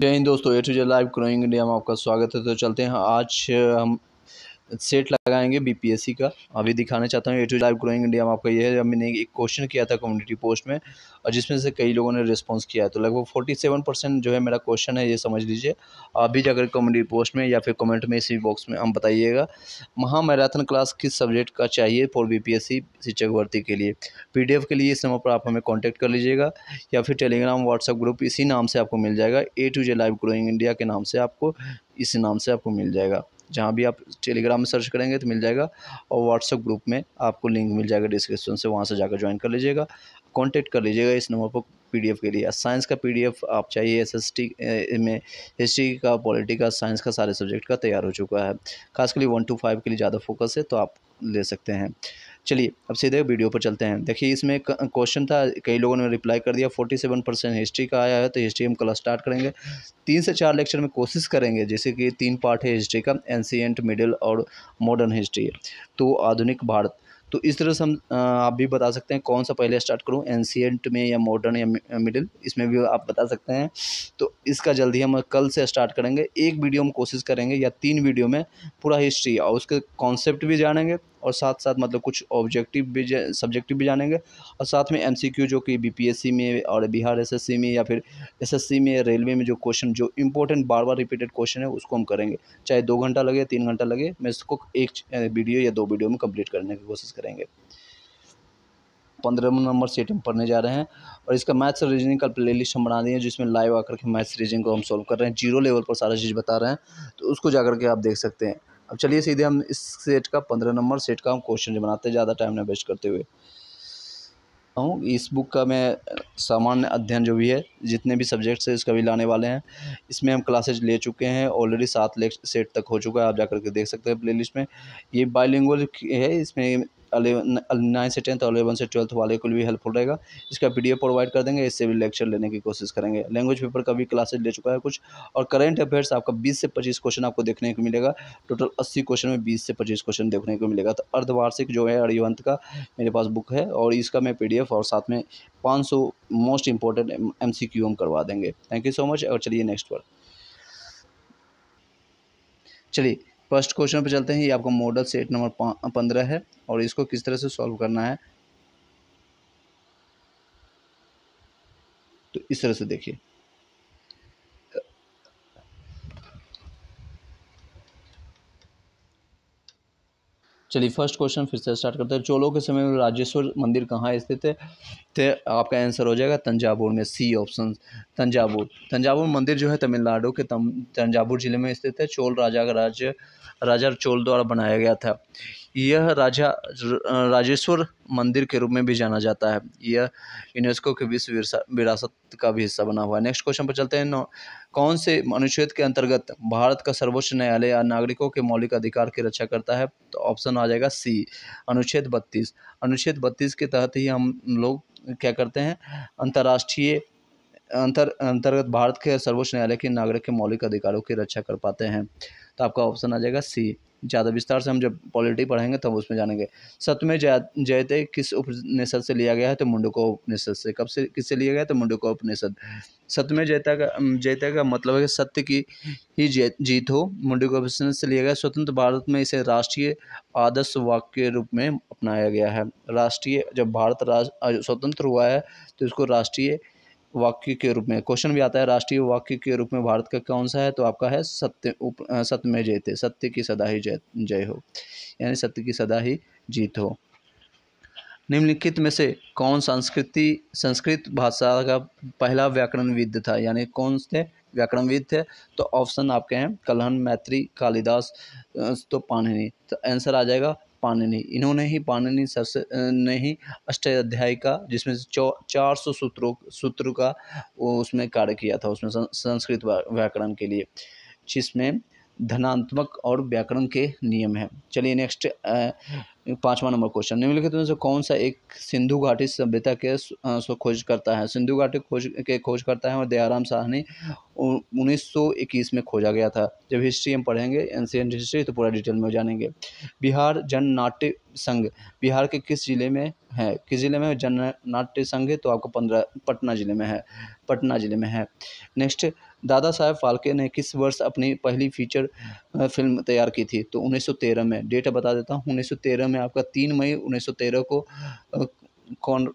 जय हिंद दोस्तों A to J live growing India में आपका स्वागत है तो चलते हैं आज हम सेट लगाएंगे बीपीएससी का अभी दिखाना चाहता हूँ A to live growing India में आपका ये है मैंने एक क्वेश्चन किया था कम्युनिटी पोस्ट में और जिसमें से कई लोगों ने रिस्पांस किया है तो लगभग फोर्टी सेवन परसेंट जो है मेरा क्वेश्चन है ये समझ लीजिए आप भी जाकर कम्युनिटी पोस्ट में या फिर कमेंट में इसी बॉक्स में हम बताइएगा महामैराथन क्लास किस सब्जेक्ट का चाहिए फॉर बी शिक्षक भर्ती के लिए पी के लिए इस नंबर पर आप हमें कॉन्टैक्ट कर लीजिएगा या फिर टेलीग्राम व्हाट्सअप ग्रुप इसी नाम से आपको मिल जाएगा A to J live growing India के नाम से आपको इसी नाम से आपको मिल जाएगा जहाँ भी आप टेलीग्राम में सर्च करेंगे तो मिल जाएगा और व्हाट्सअप ग्रुप में आपको लिंक मिल जाएगा डिस्क्रिप्शन से वहाँ से जाकर ज्वाइन कर लीजिएगा कॉन्टेक्ट कर लीजिएगा इस नंबर पर पी के लिए साइंस का पी आप चाहिए एस में हिस्ट्री का पॉलिटी का साइंस का सारे सब्जेक्ट का तैयार हो चुका है खास के लिए वन टू फाइव के लिए ज़्यादा फोकस है तो आप ले सकते हैं चलिए अब सीधे वीडियो पर चलते हैं देखिए इसमें क्वेश्चन था कई लोगों ने रिप्लाई कर दिया फोर्टी सेवन परसेंट हिस्ट्री का आया है तो हिस्ट्री हम कल स्टार्ट करेंगे तीन से चार लेक्चर में कोशिश करेंगे जैसे कि तीन पार्ट है हिस्ट्री का एनशियंट मिडिल और मॉडर्न हिस्ट्री तो आधुनिक भारत तो इस तरह से हम आप भी बता सकते हैं कौन सा पहले स्टार्ट करूं एनशियंट में या मॉडर्न या मिडिल इसमें भी आप बता सकते हैं तो इसका जल्दी हम कल से स्टार्ट करेंगे एक वीडियो हम कोशिश करेंगे या तीन वीडियो में पूरा हिस्ट्री और उसके कॉन्सेप्ट भी जानेंगे और साथ साथ मतलब कुछ ऑब्जेक्टिव भी सब्जेक्टिव भी जानेंगे और साथ में एमसीक्यू जो कि बीपीएससी में और बिहार एसएससी में या फिर एसएससी में रेलवे में जो क्वेश्चन जो इंपॉर्टेंट बार बार रिपीटेड क्वेश्चन है उसको हम करेंगे चाहे दो घंटा लगे तीन घंटा लगे मैं इसको एक वीडियो या दो वीडियो में कम्प्लीट करने की कोशिश करेंगे पंद्रह नंबर सेट हम पढ़ने जा रहे हैं और इसका मैथ्स रीजनिंग का प्ले लिस्ट हम बना दिए जिसमें लाइव आकर के मैथ्स रीजनिंग को हम सॉल्व कर रहे हैं जीरो लेवल पर सारा चीज़ बता रहे हैं तो उसको जा करके आप देख सकते हैं अब चलिए सीधे हम इस सेट का पंद्रह नंबर सेट का हम क्वेश्चन बनाते हैं ज़्यादा टाइम ना वेस्ट करते हुए हूँ इस बुक का मैं सामान्य अध्ययन जो भी है जितने भी सब्जेक्ट्स हैं इसका भी लाने वाले हैं इसमें हम क्लासेज ले चुके हैं ऑलरेडी सात लेक् सेट तक हो चुका है आप जा कर के देख सकते हैं प्लेलिस्ट में ये बायलिंगुअल है इसमें नाइन से टेंथ और अलेवन से ट्वेल्थ वाले को भी हेल्पफुल रहेगा इसका पी प्रोवाइड कर देंगे इससे भी लेक्चर लेने की कोशिश करेंगे लैंग्वेज पेपर का भी क्लासेज ले चुका है कुछ और करेंट अफेयर्स आपका बीस से पच्चीस क्वेश्चन आपको देखने को मिलेगा टोटल अस्सी क्वेश्चन में बीस से पच्चीस क्वेश्चन देखने को मिलेगा तो अर्धवार्षिक जो है अरिवंत का मेरे पास बुक है और इसका मैं पी और साथ में पाँच सौ most important M C Q हम करवा देंगे थैंक यू सो मच और चलिए नेक्स्ट पर चलिए फर्स्ट क्वेश्चन पर चलते हैं ये आपका मॉडल सेट नंबर पंद्रह है और इसको किस तरह से सॉल्व करना है तो इस तरह से देखिए चलिए फर्स्ट क्वेश्चन फिर से स्टार्ट करते हैं चोलों के समय में राजेश्वर मंदिर कहाँ स्थित है तो आपका आंसर हो जाएगा तंजावुर में सी ऑप्शन तंजावुर तंजावुर मंदिर जो है तमिलनाडु के तम तंजावुर जिले में स्थित है चोल राजा का राज्य राजा चोल द्वारा बनाया गया था यह राजा राजेश्वर मंदिर के रूप में भी जाना जाता है यह यूनेस्को के विश्व विरासत का भी हिस्सा बना हुआ है नेक्स्ट क्वेश्चन पर चलते हैं कौन से अनुच्छेद के अंतर्गत भारत का सर्वोच्च न्यायालय नागरिकों के मौलिक अधिकार की रक्षा करता है तो ऑप्शन आ जाएगा सी अनुच्छेद बत्तीस अनुच्छेद बत्तीस के तहत ही हम लोग क्या करते हैं अंतर्राष्ट्रीय अंतर अंतर्गत भारत के सर्वोच्च न्यायालय के नागरिक के मौलिक अधिकारों की रक्षा कर पाते हैं तो आपका ऑप्शन आ जाएगा सी ज़्यादा विस्तार से हम जब पॉलिटी पढ़ेंगे तब तो उसमें जानेंगे सतमें जयते किस उपनिषद से लिया गया है तो मुंडको उपनिषद से कब से किससे लिया गया तो मुंडको उपनिषद सतमें जयता का जयता का मतलब है कि सत्य की ही जीत हो मुंडको उपनिषद से लिया गया स्वतंत्र भारत में इसे राष्ट्रीय आदर्श वाक्य के रूप में अपनाया गया है राष्ट्रीय जब भारत राज स्वतंत्र हुआ है तो इसको राष्ट्रीय वाक्य के रूप में क्वेश्चन भी आता है राष्ट्रीय वाक्य के रूप में भारत का कौन सा है तो आपका है सत्य उप सत्य में जयते सत्य की सदा ही जय जय हो यानी सत्य की सदा ही जीत हो निम्नलिखित में से कौन संस्कृति संस्कृत भाषा का पहला व्याकरणविद था यानी कौन से व्याकरणविद थे तो ऑप्शन आपके हैं कलहन मैत्री कालिदास तो पानिनी तो आंसर आ जाएगा पाणिनि इन्होंने ही पाणिनि सर से ने ही अष्टाध्यायी का जिसमें चौ चार सौ सूत्रों सूत्र का उसमें कार्य किया था उसमें संस्कृत व्याकरण के लिए जिसमें धनात्मक और व्याकरण के नियम हैं चलिए नेक्स्ट पाँचवा नंबर क्वेश्चन निम्नलिखित में से कौन सा एक सिंधु घाटी सभ्यता के खोज करता है सिंधु घाटी खोज के खोज करता है और दयाराम साहनी उन्नीस सौ इक्कीस में खोजा गया था जब हिस्ट्री हम पढ़ेंगे एंशियंट हिस्ट्री तो पूरा डिटेल में जानेंगे बिहार जननाट्य संघ बिहार के किस जिले में है किस जिले में जननाट्य संघ है तो आपको पंद्रह पटना जिले में है पटना जिले में है नेक्स्ट दादा साहब फाल्के ने किस वर्ष अपनी पहली फीचर फिल्म तैयार की थी तो 1913 में डेट बता देता हूँ 1913 में आपका तीन मई 1913 को कौन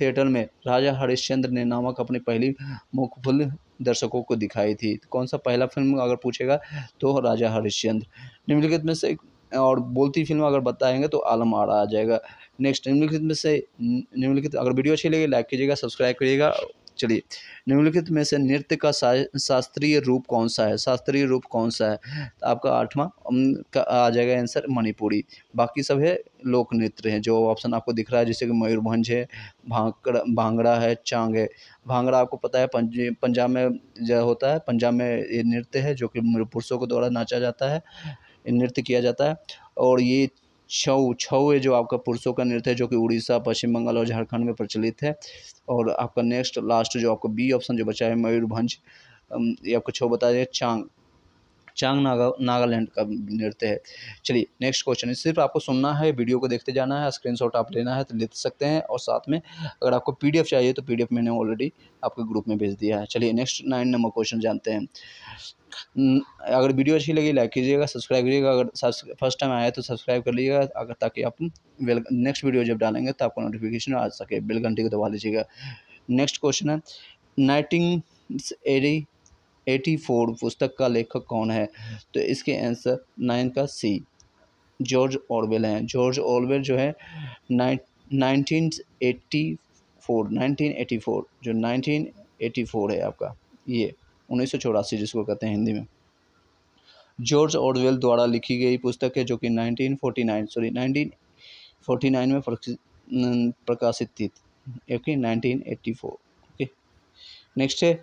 थिएटर में राजा हरिश्चंद्र ने नामक अपनी पहली मुखफुल दर्शकों को दिखाई थी तो कौन सा पहला फिल्म अगर पूछेगा तो राजा हरिश्चंद्र निम्नलिखित में से और बोलती फिल्म अगर बताएंगे तो आलम आड़ा आ जाएगा नेक्स्ट निम्नलिखित में से निम्नलिखित अगर वीडियो अच्छी लगे लाइक कीजिएगा सब्सक्राइब करिएगा चलिए निम्नलिखित में से नृत्य का शास्त्रीय रूप कौन सा है शास्त्रीय रूप कौन सा है तो आपका आठवां का आ जाएगा आंसर मणिपुरी बाकी सब है लोक नृत्य हैं जो ऑप्शन आपको दिख रहा है जैसे कि मयूरभंज है भांगड़ा भांगड़ा है चांग है भांगड़ा आपको पता है पंजाब में जो होता है पंजाब में ये नृत्य है जो कि पुरुषों के द्वारा नाचा जाता है नृत्य किया जाता है और ये छऊ छऊ है जो आपका पुरुषों का नृत्य है जो कि उड़ीसा पश्चिम बंगाल और झारखंड में प्रचलित है और आपका नेक्स्ट लास्ट जो आपका बी ऑप्शन जो बचा है मयूरभंज ये आपको छऊ बता दें चांग चांग नागा नागालैंड का नृत्य है चलिए नेक्स्ट क्वेश्चन है सिर्फ आपको सुनना है वीडियो को देखते जाना है स्क्रीन आप लेना है तो ले सकते हैं और साथ में अगर आपको पी चाहिए तो पी मैंने ऑलरेडी आपके ग्रुप में भेज दिया है चलिए नेक्स्ट नाइन नंबर क्वेश्चन जानते हैं अगर वीडियो अच्छी लगी लाइक कीजिएगा सब्सक्राइब कीजिएगा अगर फर्स्ट टाइम आया तो सब्सक्राइब कर लीजिएगा अगर ताकि आप वेल नेक्स्ट वीडियो जब डालेंगे तो आपको नोटिफिकेशन आ सके बेल घंटी को दबा लीजिएगा नेक्स्ट क्वेश्चन है नाइटिंग एरी एटी फोर पुस्तक का लेखक कौन है तो इसके आंसर नाइन का सी जॉर्ज ऑलवेल हैं जॉर्ज ऑलवेल जो है nineteen eighty four nineteen eighty four जो नाइनटीन एटी फोर है आपका ये उन्नीस सौ चौरासी जिसको कहते हैं हिंदी में जॉर्ज ऑरवेल द्वारा लिखी गई पुस्तक है जो कि 1949 सॉरी 1949 में प्रकाशित थी ओके 1984 ओके नेक्स्ट है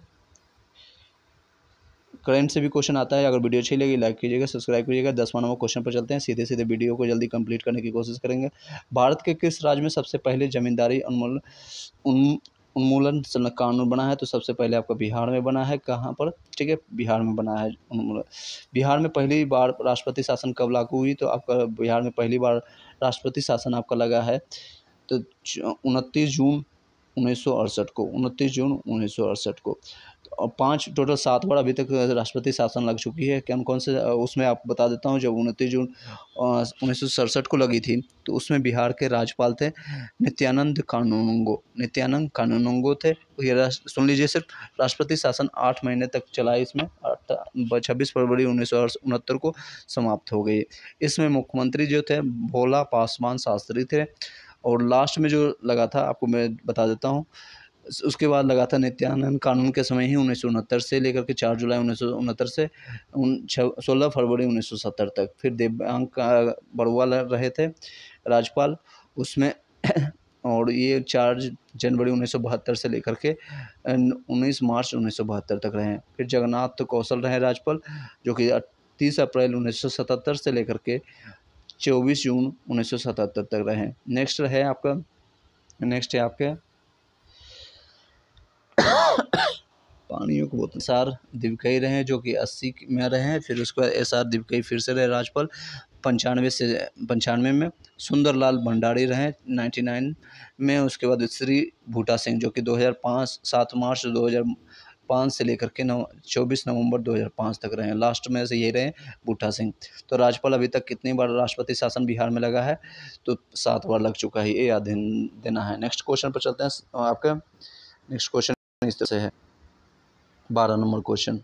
करंट से भी क्वेश्चन आता है अगर वीडियो अच्छी लगी लाइक कीजिएगा सब्सक्राइब कीजिएगा दसवां नंबर क्वेश्चन पर चलते हैं सीधे सीधे वीडियो को जल्दी कंप्लीट करने की कोशिश करेंगे भारत के किस राज्य में सबसे पहले जमींदारी उन्मूलन उन उन्मूलन कानून बना है तो सबसे पहले आपका बिहार में बना है कहाँ पर ठीक है बिहार में बना है उन्मूलन बिहार में पहली बार राष्ट्रपति शासन कब लागू हुई तो आपका बिहार में पहली बार राष्ट्रपति शासन आपका लगा है तो उनतीस जून उन्नीस को उनतीस जून उन्नीस को और पाँच टोटल सात बार अभी तक राष्ट्रपति शासन लग चुकी है कौन कौन से उसमें आप बता देता हूँ जब उनतीस जून उन्नीस को लगी थी तो उसमें बिहार के राज्यपाल थे नित्यानंद कानूनगो नित्यानंद कानूनगो थे ये सुन लीजिए सिर्फ राष्ट्रपति शासन आठ महीने तक चला इसमें छब्बीस फरवरी उन्नीस को समाप्त हो गई इसमें मुख्यमंत्री जो थे भोला पासवान शास्त्री थे और लास्ट में जो लगा था आपको मैं बता देता हूँ उसके बाद लगा था नित्यानंद कानून के समय ही उन्नीस से लेकर के चार जुलाई उन्नीस से उन सोलह फरवरी उन्नीस तक फिर देवांग बड़ुआ रहे थे राजपाल उसमें और ये चार जनवरी उन्नीस से लेकर के उन्नीस मार्च उन्नीस तक रहे फिर जगन्नाथ कौशल रहे राजपाल जो कि तीस अप्रैल उन्नीस से लेकर के चौबीस जून उन्नीस तक रहे नेक्स्ट रहे आपका नेक्स्ट है आपके पानियों को एस आर दिवकई रहे जो कि अस्सी में रहे फिर उसके बाद एस आर दिवकई फिर से रहे राजपाल पंचानवे से पंचानवे में सुंदरलाल भंडारी रहे 99 में उसके बाद श्री भूटा सिंह जो कि 2005 7 मार्च 2005 से लेकर के नौ चौबीस नवम्बर दो तक रहे लास्ट में से यही रहे भूटा सिंह तो राजपाल अभी तक कितनी बार राष्ट्रपति शासन बिहार में लगा है तो सात बार लग चुका है ये याद देना है नेक्स्ट क्वेश्चन पर चलते हैं आपका नेक्स्ट क्वेश्चन इस तरह से है बारह नंबर क्वेश्चन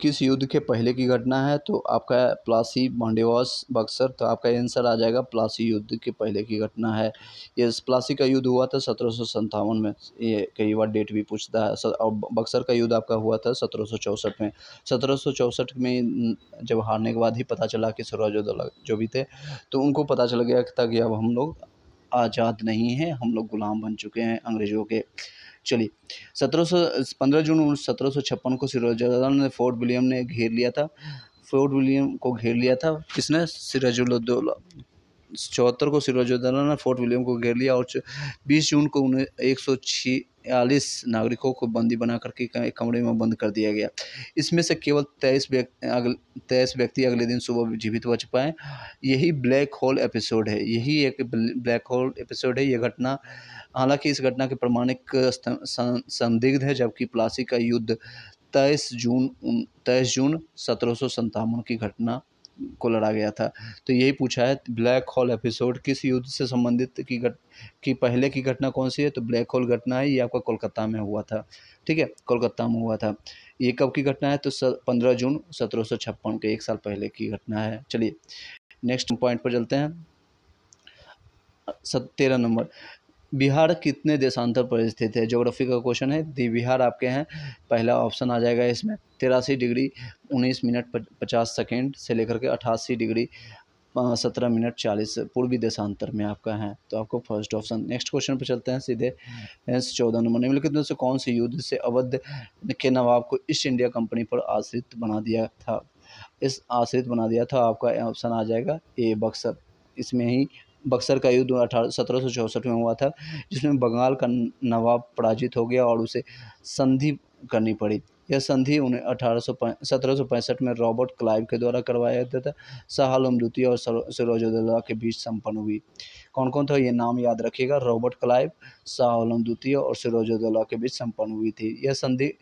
किस युद्ध के पहले की घटना है तो आपका प्लासी मांडेवास बक्सर तो आपका आंसर आ जाएगा प्लासी युद्ध के पहले की घटना है ये प्लासी का युद्ध हुआ था सत्रह में ये कई बार डेट भी पूछता है और बक्सर का युद्ध आपका हुआ था सत्रह में सत्रह में जब हारने के बाद ही पता चला कि सरोजोदौला जो भी थे तो उनको पता चल गया था कि अब हम लोग आज़ाद नहीं हैं हम लोग ग़ुलाम बन चुके हैं अंग्रेज़ों के चली सत्रह सौ पंद्रह जून उन्नीस सत्रह सौ छप्पन को सिराजुद्दौला ने फोर्ट विलियम ने घेर लिया था फोर्ट विलियम को घेर लिया था किसने सिराजुद्दौला चौहत्तर को सिराजुद्दौला ने फोर्ट विलियम को घेर लिया और बीस जून को उन्हें एक सौ छियालीस नागरिकों को बंदी बना करके कमरे में बंद कर दिया गया इसमें से केवल तेईस व्यक्ति तेईस व्यक्ति अगले दिन सुबह जीवित बच पाए यही ब्लैक होल एपिसोड है यही एक ब्लैक होल एपिसोड है यह घटना हालांकि इस घटना के प्रमाणिक संदिग्ध है जबकि प्लासी का युद्ध तेईस जून तेईस जून सत्रह की घटना को लड़ा गया था तो यही पूछा है ब्लैक होल एपिसोड किस युद्ध से संबंधित की घट की पहले की घटना कौन सी है तो ब्लैक होल घटना है ये आपका कोलकाता में हुआ था ठीक है कोलकाता में हुआ था ये कब की घटना है तो पंद्रह जून सत्रह के एक साल पहले की घटना है चलिए नेक्स्ट पॉइंट पर चलते हैं तेरह नंबर बिहार कितने देशांतर पर स्थित है ज्योग्राफी का क्वेश्चन है दी बिहार आपके हैं पहला ऑप्शन आ जाएगा इसमें तिरासी डिग्री उन्नीस मिनट पचास सेकेंड से लेकर के अट्ठासी डिग्री सत्रह मिनट चालीस पूर्वी देशांतर में आपका है तो आपको फर्स्ट ऑप्शन नेक्स्ट क्वेश्चन पर चलते हैं सीधे चौदह नंबर निम्नलिखित में से कौन से युद्ध से अवध के नवाब को ईस्ट इंडिया कंपनी पर आश्रित बना दिया था इस आश्रित बना दिया था आपका ऑप्शन आ जाएगा ए बक्सर इसमें ही बक्सर का युद्ध अठारह सत्रह सौ में हुआ था जिसमें बंगाल का नवाब पराजित हो गया और उसे संधि करनी पड़ी यह संधि उन्हें अठारह सौ सत्रह सौ पैंसठ में रॉबर्ट क्लाइव के द्वारा करवाया गया था शाहलम द्वितीय और सरोजोदला के बीच संपन्न हुई कौन कौन था ये नाम याद रखिएगा रॉबर्ट क्लाइव शाहलम द्वितीय और सरोजोदला के बीच संपन्न हुई थी यह संधि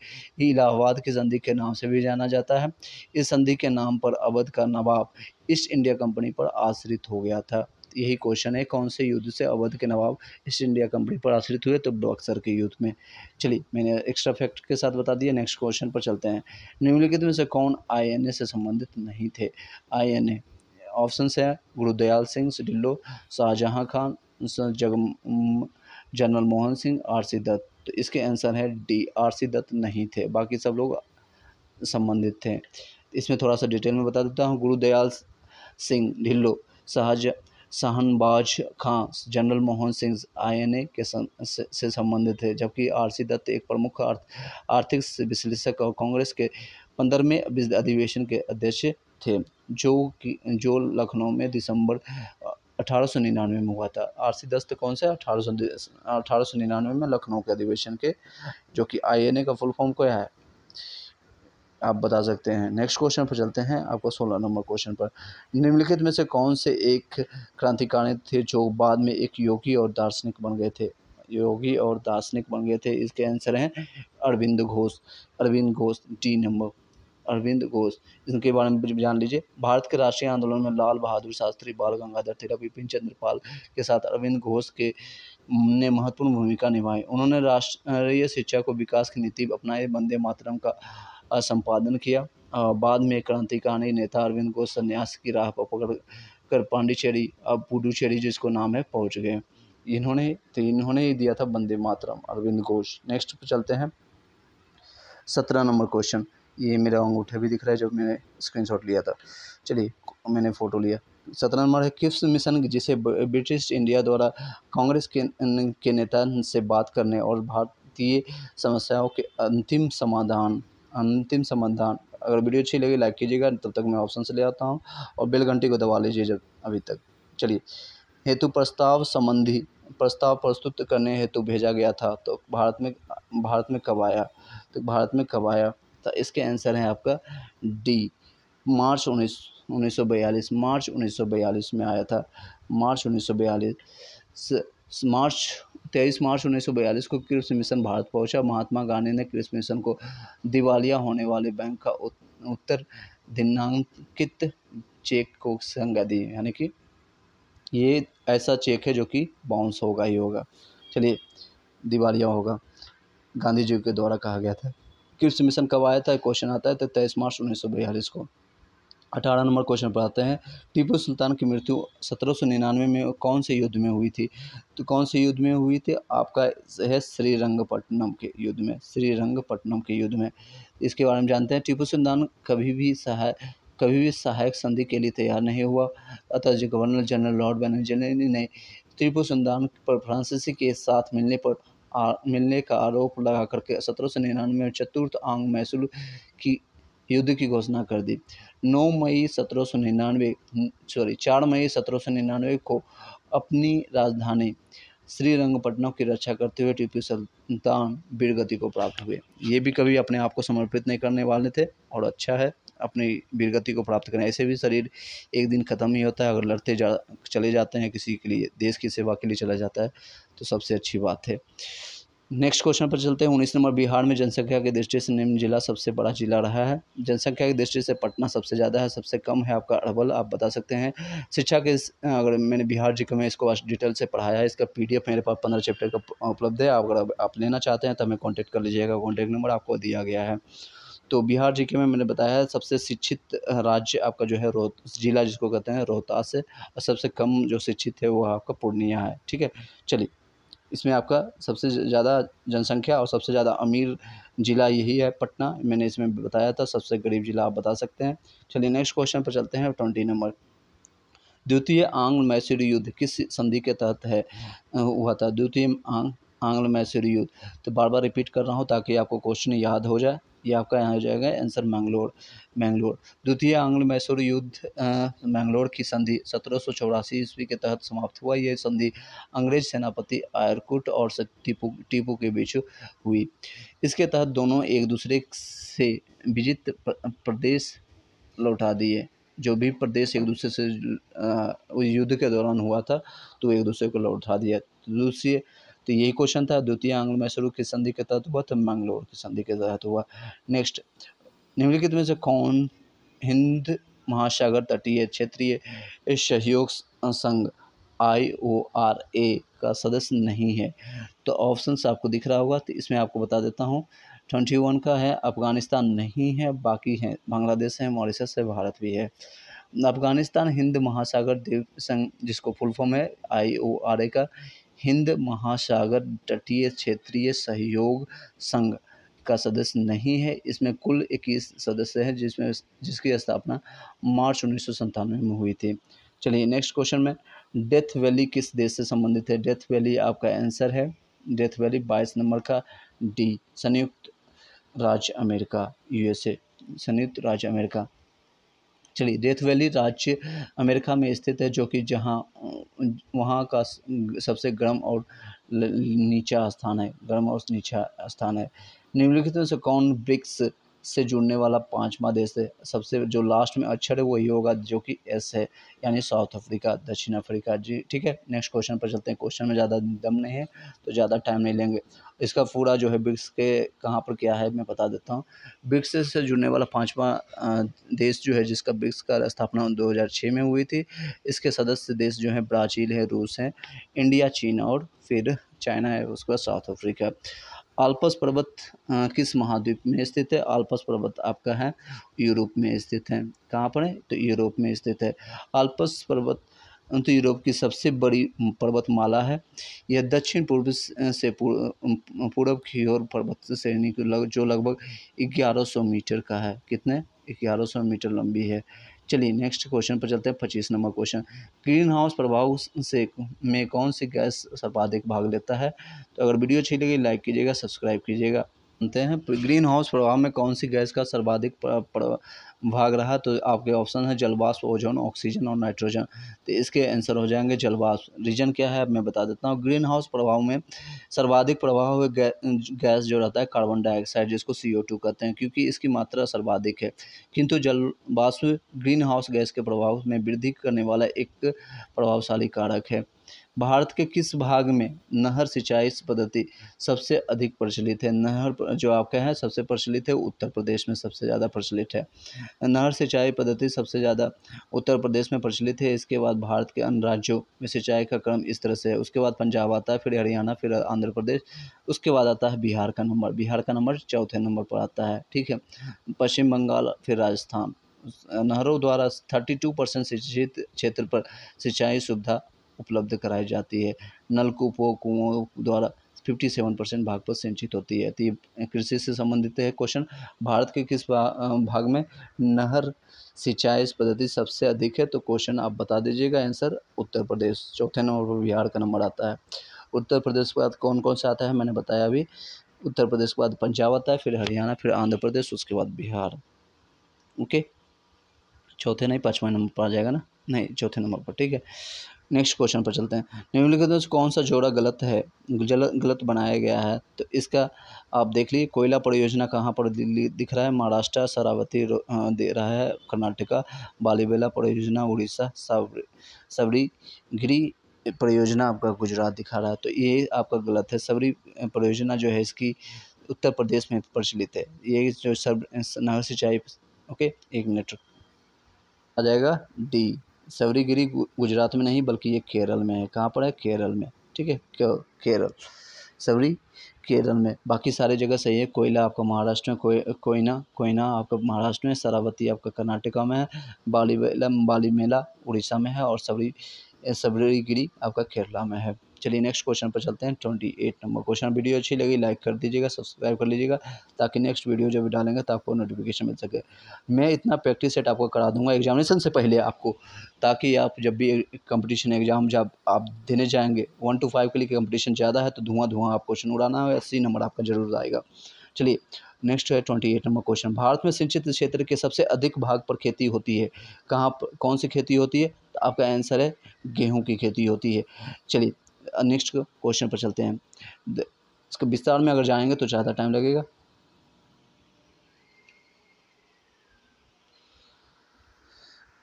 इलाहाबाद की संधि के नाम से भी जाना जाता है इस संधि के नाम पर अवध का नवाब ईस्ट इंडिया कंपनी पर आश्रित हो गया था यही क्वेश्चन है कौन से युद्ध से अवध के नवाब ईस्ट इंडिया कंपनी पर आश्रित हुए तो बक्सर के युद्ध में चलिए मैंने एक्स्ट्रा फैक्ट के साथ बता दिया नेक्स्ट क्वेश्चन पर चलते हैं निम्नलिखित में से कौन आई से संबंधित नहीं थे आई ऑप्शन है गुरुदयाल सिंह ढिल्लो शाहजहाँ खान जग जनरल मोहन सिंह आर सी दत्त तो इसके आंसर है डी आर सी दत्त नहीं थे बाकी सब लोग संबंधित थे इसमें थोड़ा सा डिटेल में बता देता हूँ गुरुदयाल सिंह ढिल्लो शाहजहाँ शाहनबाज खां जनरल मोहन सिंह आईएनए के से संबंधित थे जबकि आरसी दत्त एक प्रमुख आर्थिक विश्लेषक और कांग्रेस के पंद्रहवें अधिवेशन के अध्यक्ष थे जो कि जो लखनऊ में दिसंबर अठारह सौ निन्यानवे में हुआ था आर सी दस्त कौन सा अठारह सौ निन्यानवे में लखनऊ के अधिवेशन के जो कि आईएनए का फुल फॉर्म क्या है आप बता सकते हैं नेक्स्ट क्वेश्चन पर चलते हैं आपका सोलह नंबर क्वेश्चन पर निम्नलिखित में से कौन से एक क्रांतिकारी थे जो बाद में एक योगी और दार्शनिक बन गए थे योगी और दार्शनिक बन गए थे इसके आंसर हैं अरविंद घोष अरविंद घोष डी नंबर अरविंद घोष इनके बारे में जान लीजिए भारत के राष्ट्रीय आंदोलन में लाल बहादुर शास्त्री बाल गंगाधर तिलक विपिन चंद्र पाल के साथ अरविंद घोष के ने महत्वपूर्ण भूमिका निभाई उन्होंने राष्ट्रीय शिक्षा को विकास की नीति अपनाए वंदे मातरम का संपादन किया बाद में क्रांतिकारी नेता अरविंद को संन्यास की राह पर पकड़ कर पांडिचेरी अब पुडुचेरी जिसको नाम है पहुंच गए इन्होंने तो इन्होंने ही दिया था बंदे मातरम अरविंद घोष नेक्स्ट पर चलते हैं सत्रह नंबर क्वेश्चन ये मेरा अंगूठा भी दिख रहा है जब मैंने स्क्रीनशॉट लिया था चलिए मैंने फ़ोटो लिया सत्रह नंबर है किस मिशन जिसे ब्रिटिश इंडिया द्वारा कांग्रेस के के नेता से बात करने और भारतीय समस्याओं के अंतिम समाधान अंतिम समाधान अगर वीडियो अच्छी लगी लाइक कीजिएगा तब तक मैं ऑप्शन से ले आता हूँ और बेल घंटी को दबा लीजिए जब अभी तक चलिए हेतु प्रस्ताव संबंधी प्रस्ताव प्रस्तुत करने हेतु भेजा गया था तो भारत में भारत में कब आया तो भारत में कब आया तो इसके आंसर है आपका डी मार्च उन्नीस उन्नीस सौ बयालीस मार्च उन्नीस सौ बयालीस में आया था मार्च उन्नीस सौ बयालीस मार्च तेईस मार्च उन्नीस को क्रिप्स मिशन भारत पहुंचा महात्मा गांधी ने क्रिप्स मिशन को दिवालिया होने वाले बैंक का उत्तर दिनांकित चेक को संज्ञा दी यानी कि ये ऐसा चेक है जो कि बाउंस होगा ही होगा चलिए दिवालिया होगा गांधी जी के द्वारा कहा गया था क्रिप्स मिशन कब आया था क्वेश्चन आता है तो तेईस मार्च उन्नीस को अठारह नंबर क्वेश्चन पर आते हैं टीपू सुल्तान की मृत्यु सत्रह सौ निन्यानवे में कौन से युद्ध में हुई थी तो कौन से युद्ध में हुई थी आपका है श्रीरंगपट्टनम के युद्ध में श्रीरंगपट्टनम के युद्ध में इसके बारे में जानते हैं टीपू सुल्तान कभी भी सहाय कभी भी सहायक संधि के लिए तैयार नहीं हुआ अतः गवर्नर जनरल लॉर्ड बैनर्जी ने टीपू सुल्तान पर फ्रांसीसी के साथ मिलने पर आ, मिलने का आरोप लगा करके सत्रह सौ निन्यानवे में चतुर्थ आंग मैसूर की युद्ध की घोषणा कर दी 9 मई सत्रह सौ निन्यानवे सॉरी 4 मई सत्रह सौ निन्यानवे को अपनी राजधानी श्रीरंगपटनम की रक्षा करते हुए टीपू सुल्तान वीरगति को प्राप्त हुए ये भी कभी अपने आप को समर्पित नहीं करने वाले थे और अच्छा है अपनी वीरगति को प्राप्त करें ऐसे भी शरीर एक दिन ख़त्म ही होता है अगर लड़ते जा चले जाते हैं किसी के लिए देश की सेवा के लिए चला जाता है तो सबसे अच्छी बात है नेक्स्ट क्वेश्चन पर चलते हैं उन्नीस नंबर बिहार में जनसंख्या की दृष्टि से निम्न जिला सबसे बड़ा जिला रहा है जनसंख्या की दृष्टि से पटना सबसे ज़्यादा है सबसे कम है आपका अरवल आप बता सकते हैं शिक्षा के अगर मैंने बिहार जी में इसको डिटेल से पढ़ाया है इसका पीडीएफ मेरे पास पंद्रह चैप्टर का उपलब्ध है अगर आप लेना चाहते हैं तो हमें कॉन्टैक्ट कर लीजिएगा कॉन्टैक्ट नंबर आपको दिया गया है तो बिहार जी में मैंने बताया है सबसे शिक्षित राज्य आपका जो है रोहत जिला जिसको कहते हैं रोहतास है और सबसे कम जो शिक्षित है वो आपका पूर्णिया है ठीक है चलिए इसमें आपका सबसे ज़्यादा जनसंख्या और सबसे ज़्यादा अमीर ज़िला यही है पटना मैंने इसमें बताया था सबसे गरीब ज़िला आप बता सकते हैं चलिए नेक्स्ट क्वेश्चन पर चलते हैं ट्वेंटी नंबर द्वितीय आंग मैसूर युद्ध किस संधि के तहत है हुआ था द्वितीय आंग आंग्ल में युद्ध तो बार बार रिपीट कर रहा हूँ ताकि आपको क्वेश्चन याद हो जाए ये आपका यहाँ हो जाएगा आंसर मैंगलोर मैंगलोर द्वितीय आंग्ल मैसूर युद्ध मैंगलोर की संधि सत्रह सौ चौरासी ईस्वी के तहत समाप्त हुआ ये संधि अंग्रेज सेनापति आयरकुट और टीपू टीपू के बीच हुई इसके तहत दोनों एक दूसरे से विजित प्रदेश लौटा दिए जो भी प्रदेश एक दूसरे से युद्ध के दौरान हुआ था तो एक दूसरे को लौटा दिया दूसरे तो यही क्वेश्चन था द्वितीय आंग्ल शुरू की संधि के तहत हुआ तो मंगलोर की संधि के तहत हुआ नेक्स्ट निम्नलिखित में से कौन हिंद महासागर तटीय क्षेत्रीय सहयोग संघ आई ओ आर ए का सदस्य नहीं है तो ऑप्शन आपको दिख रहा होगा तो इसमें आपको बता देता हूँ ट्वेंटी वन का है अफ़गानिस्तान नहीं है बाकी हैं बांग्लादेश है मॉरिशस है भारत भी है अफ़गानिस्तान हिंद महासागर द्वीप संघ जिसको फुल फॉर्म है आई ओ आर ए का हिंद महासागर तटीय क्षेत्रीय सहयोग संघ का सदस्य नहीं है इसमें कुल इक्कीस सदस्य हैं जिसमें जिसकी स्थापना मार्च उन्नीस में हुई थी चलिए नेक्स्ट क्वेश्चन में डेथ वैली किस देश से संबंधित है डेथ वैली आपका आंसर है डेथ वैली बाईस नंबर का डी संयुक्त राज्य अमेरिका यूएसए संयुक्त राज्य अमेरिका चली डेथ वैली राज्य अमेरिका में स्थित है जो कि जहाँ वहाँ का सबसे गर्म और नीचा स्थान है गर्म और नीचा स्थान है निम्नलिखित से कौन ब्रिक्स से जुड़ने वाला पाँचवा देश है सबसे जो लास्ट में अक्षर है वही होगा जो कि एस है यानी साउथ अफ्रीका दक्षिण अफ्रीका जी ठीक है नेक्स्ट क्वेश्चन पर चलते हैं क्वेश्चन में ज़्यादा दम नहीं है तो ज़्यादा टाइम नहीं लेंगे इसका पूरा जो है ब्रिक्स के कहाँ पर क्या है मैं बता देता हूँ ब्रिक्स से जुड़ने वाला पाँचवा देश जो है जिसका ब्रिक्स का स्थापना दो में हुई थी इसके सदस्य देश जो है ब्राज़ील है रूस है इंडिया चीन और फिर चाइना है उसके बाद साउथ अफ्रीका आल्पस पर्वत किस महाद्वीप में स्थित है आल्पस पर्वत आपका है यूरोप में स्थित है कहाँ पर है तो यूरोप में स्थित है आल्पस पर्वत तो यूरोप की सबसे बड़ी पर्वतमाला है यह दक्षिण पूर्व से पूर्व की ओर पर्वत श्रेणी जो लगभग 1100 मीटर का है कितने 1100 मीटर लंबी है चलिए नेक्स्ट क्वेश्चन पर चलते हैं पच्चीस नंबर क्वेश्चन ग्रीन हाउस प्रभाव से में कौन सी गैस सर्वाधिक भाग लेता है तो अगर वीडियो अच्छी लगी लाइक कीजिएगा सब्सक्राइब कीजिएगा जानते हैं तो ग्रीन हाउस प्रभाव में कौन सी गैस का सर्वाधिक भाग रहा तो आपके ऑप्शन है जलवाष्प ओजोन ऑक्सीजन और नाइट्रोजन तो इसके आंसर हो जाएंगे जलवाष्प रीजन क्या है मैं बता देता हूँ ग्रीन हाउस प्रभाव में सर्वाधिक प्रभाव हुए गैस जो रहता है कार्बन डाइऑक्साइड जिसको सी कहते हैं क्योंकि इसकी मात्रा सर्वाधिक है किंतु जलवाष्प ग्रीन हाउस गैस के प्रभाव में वृद्धि करने वाला एक प्रभावशाली कारक है भारत के किस भाग में नहर सिंचाई पद्धति सबसे अधिक प्रचलित है नहर जो आपका है सबसे प्रचलित है उत्तर प्रदेश में सबसे ज़्यादा प्रचलित है नहर सिंचाई पद्धति सबसे ज़्यादा उत्तर प्रदेश में प्रचलित है इसके बाद भारत के अन्य राज्यों में सिंचाई का क्रम इस तरह से है उसके बाद पंजाब आता है फिर हरियाणा फिर आंध्र प्रदेश उसके बाद आता है बिहार का नंबर बिहार का नंबर चौथे नंबर पर आता है ठीक है पश्चिम बंगाल फिर राजस्थान नहरों द्वारा थर्टी टू परसेंट सिंचित क्षेत्र पर सिंचाई सुविधा उपलब्ध कराई जाती है नलकूपों कुओं द्वारा फिफ्टी सेवन परसेंट भाग पर सिंचित होती है तो ये कृषि से संबंधित है क्वेश्चन भारत के किस भाग में नहर सिंचाई पद्धति सबसे अधिक है तो क्वेश्चन आप बता दीजिएगा आंसर उत्तर प्रदेश चौथे नंबर पर बिहार का नंबर आता है उत्तर प्रदेश के बाद कौन कौन सा आता है मैंने बताया अभी उत्तर प्रदेश के बाद पंजाब आता है फिर हरियाणा फिर आंध्र प्रदेश उसके बाद बिहार ओके चौथे नहीं पाँचवा नंबर पर आ जाएगा ना नहीं चौथे नंबर पर ठीक है नेक्स्ट क्वेश्चन पर चलते हैं निम्नलिखित में से कौन सा जोड़ा गलत है गलत बनाया गया है तो इसका आप देख लीजिए कोयला परियोजना कहाँ पर दिल्ली दिख रहा है महाराष्ट्र सरावती दे रहा है कर्नाटका बालीबेला परियोजना उड़ीसा सबरी गिरी परियोजना आपका गुजरात दिखा रहा है तो ये आपका गलत है सबरी परियोजना जो है इसकी उत्तर प्रदेश में प्रचलित है ये जो सब नहर सिंचाई ओके एक मिनट आ जाएगा डी सवरीगिरी गुजरात में नहीं बल्कि ये केरल में है कहाँ पर है केरल में ठीक है केरल सवरी केरल में बाकी सारे जगह सही है कोयला आपका महाराष्ट्र में कोय कोयना कोयना आपका महाराष्ट्र में सरावती आपका कर्नाटका में है बाली मेला बाली मेला उड़ीसा में है और सबरी सबरीगिरी आपका केरला में है चलिए नेक्स्ट क्वेश्चन पर चलते हैं twenty eight number question video अच्छी लगी लाइक कर दीजिएगा सब्सक्राइब कर लीजिएगा ताकि नेक्स्ट वीडियो जब डालेंगे तो आपको नोटिफिकेशन मिल सके मैं इतना प्रैक्टिस सेट आपको करा दूंगा एग्जामिनेशन से पहले आपको ताकि आप जब भी कंपटीशन एग्जाम जब आप देने जाएंगे वन टू फाइव के लिए कंपटीशन ज़्यादा है तो धुआं धुआं आप क्वेश्चन उड़ाना है अस्सी नंबर आपका जरूर आएगा चलिए नेक्स्ट है twenty eight number question Bharat में सिंचित क्षेत्र के सबसे अधिक भाग पर खेती होती है कहाँ पर कौन सी खेती होती है तो आपका आंसर है गेहूं की खेती होती है चलिए नेक्स्ट क्वेश्चन पर चलते हैं इसका विस्तार में अगर जाएंगे तो ज़्यादा टाइम लगेगा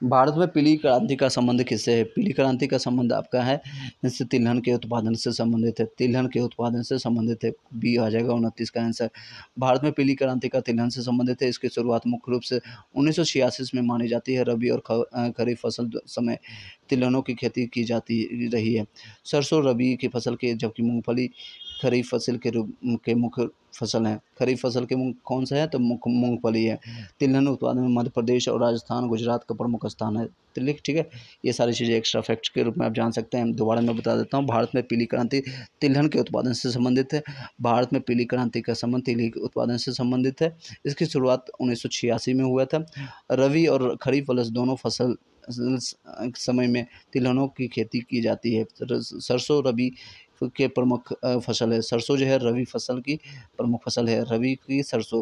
भारत में पीली क्रांति का संबंध किससे है पीली क्रांति का संबंध आपका है इससे तिलहन के उत्पादन से संबंधित है तिलहन के उत्पादन से संबंधित है बी आ जाएगा उनतीस का आंसर भारत में पीली क्रांति का तिलहन से संबंधित है इसकी शुरुआत मुख्य रूप से उन्नीस में मानी जाती है रबी और खरीफ फसल समय तिलहनों की खेती की जाती रही है सरसों रबी की फसल के जबकि मूँगफली खरीफ फसल के रूप के मुख्य फसल हैं खरीफ फसल के मुख्य कौन सा है तो मुख्य मूंगफली है तिलहन उत्पादन में मध्य प्रदेश और राजस्थान गुजरात का प्रमुख स्थान है तिलिक ठीक है ये सारी चीज़ें एक्स्ट्रा फैक्ट के रूप में आप जान सकते हैं दोबारा मैं बता देता हूँ भारत में पीली क्रांति तिलहन के उत्पादन से संबंधित है भारत में पीली क्रांति का संबंध तिली उत्पादन से संबंधित है इसकी शुरुआत उन्नीस में हुआ था रवि और खरीफ फलस दोनों फसल समय में तिलहनों की खेती की जाती है सरसों रबी के प्रमुख फसल है सरसों जो है रवि फसल की प्रमुख फसल है रवि की सरसों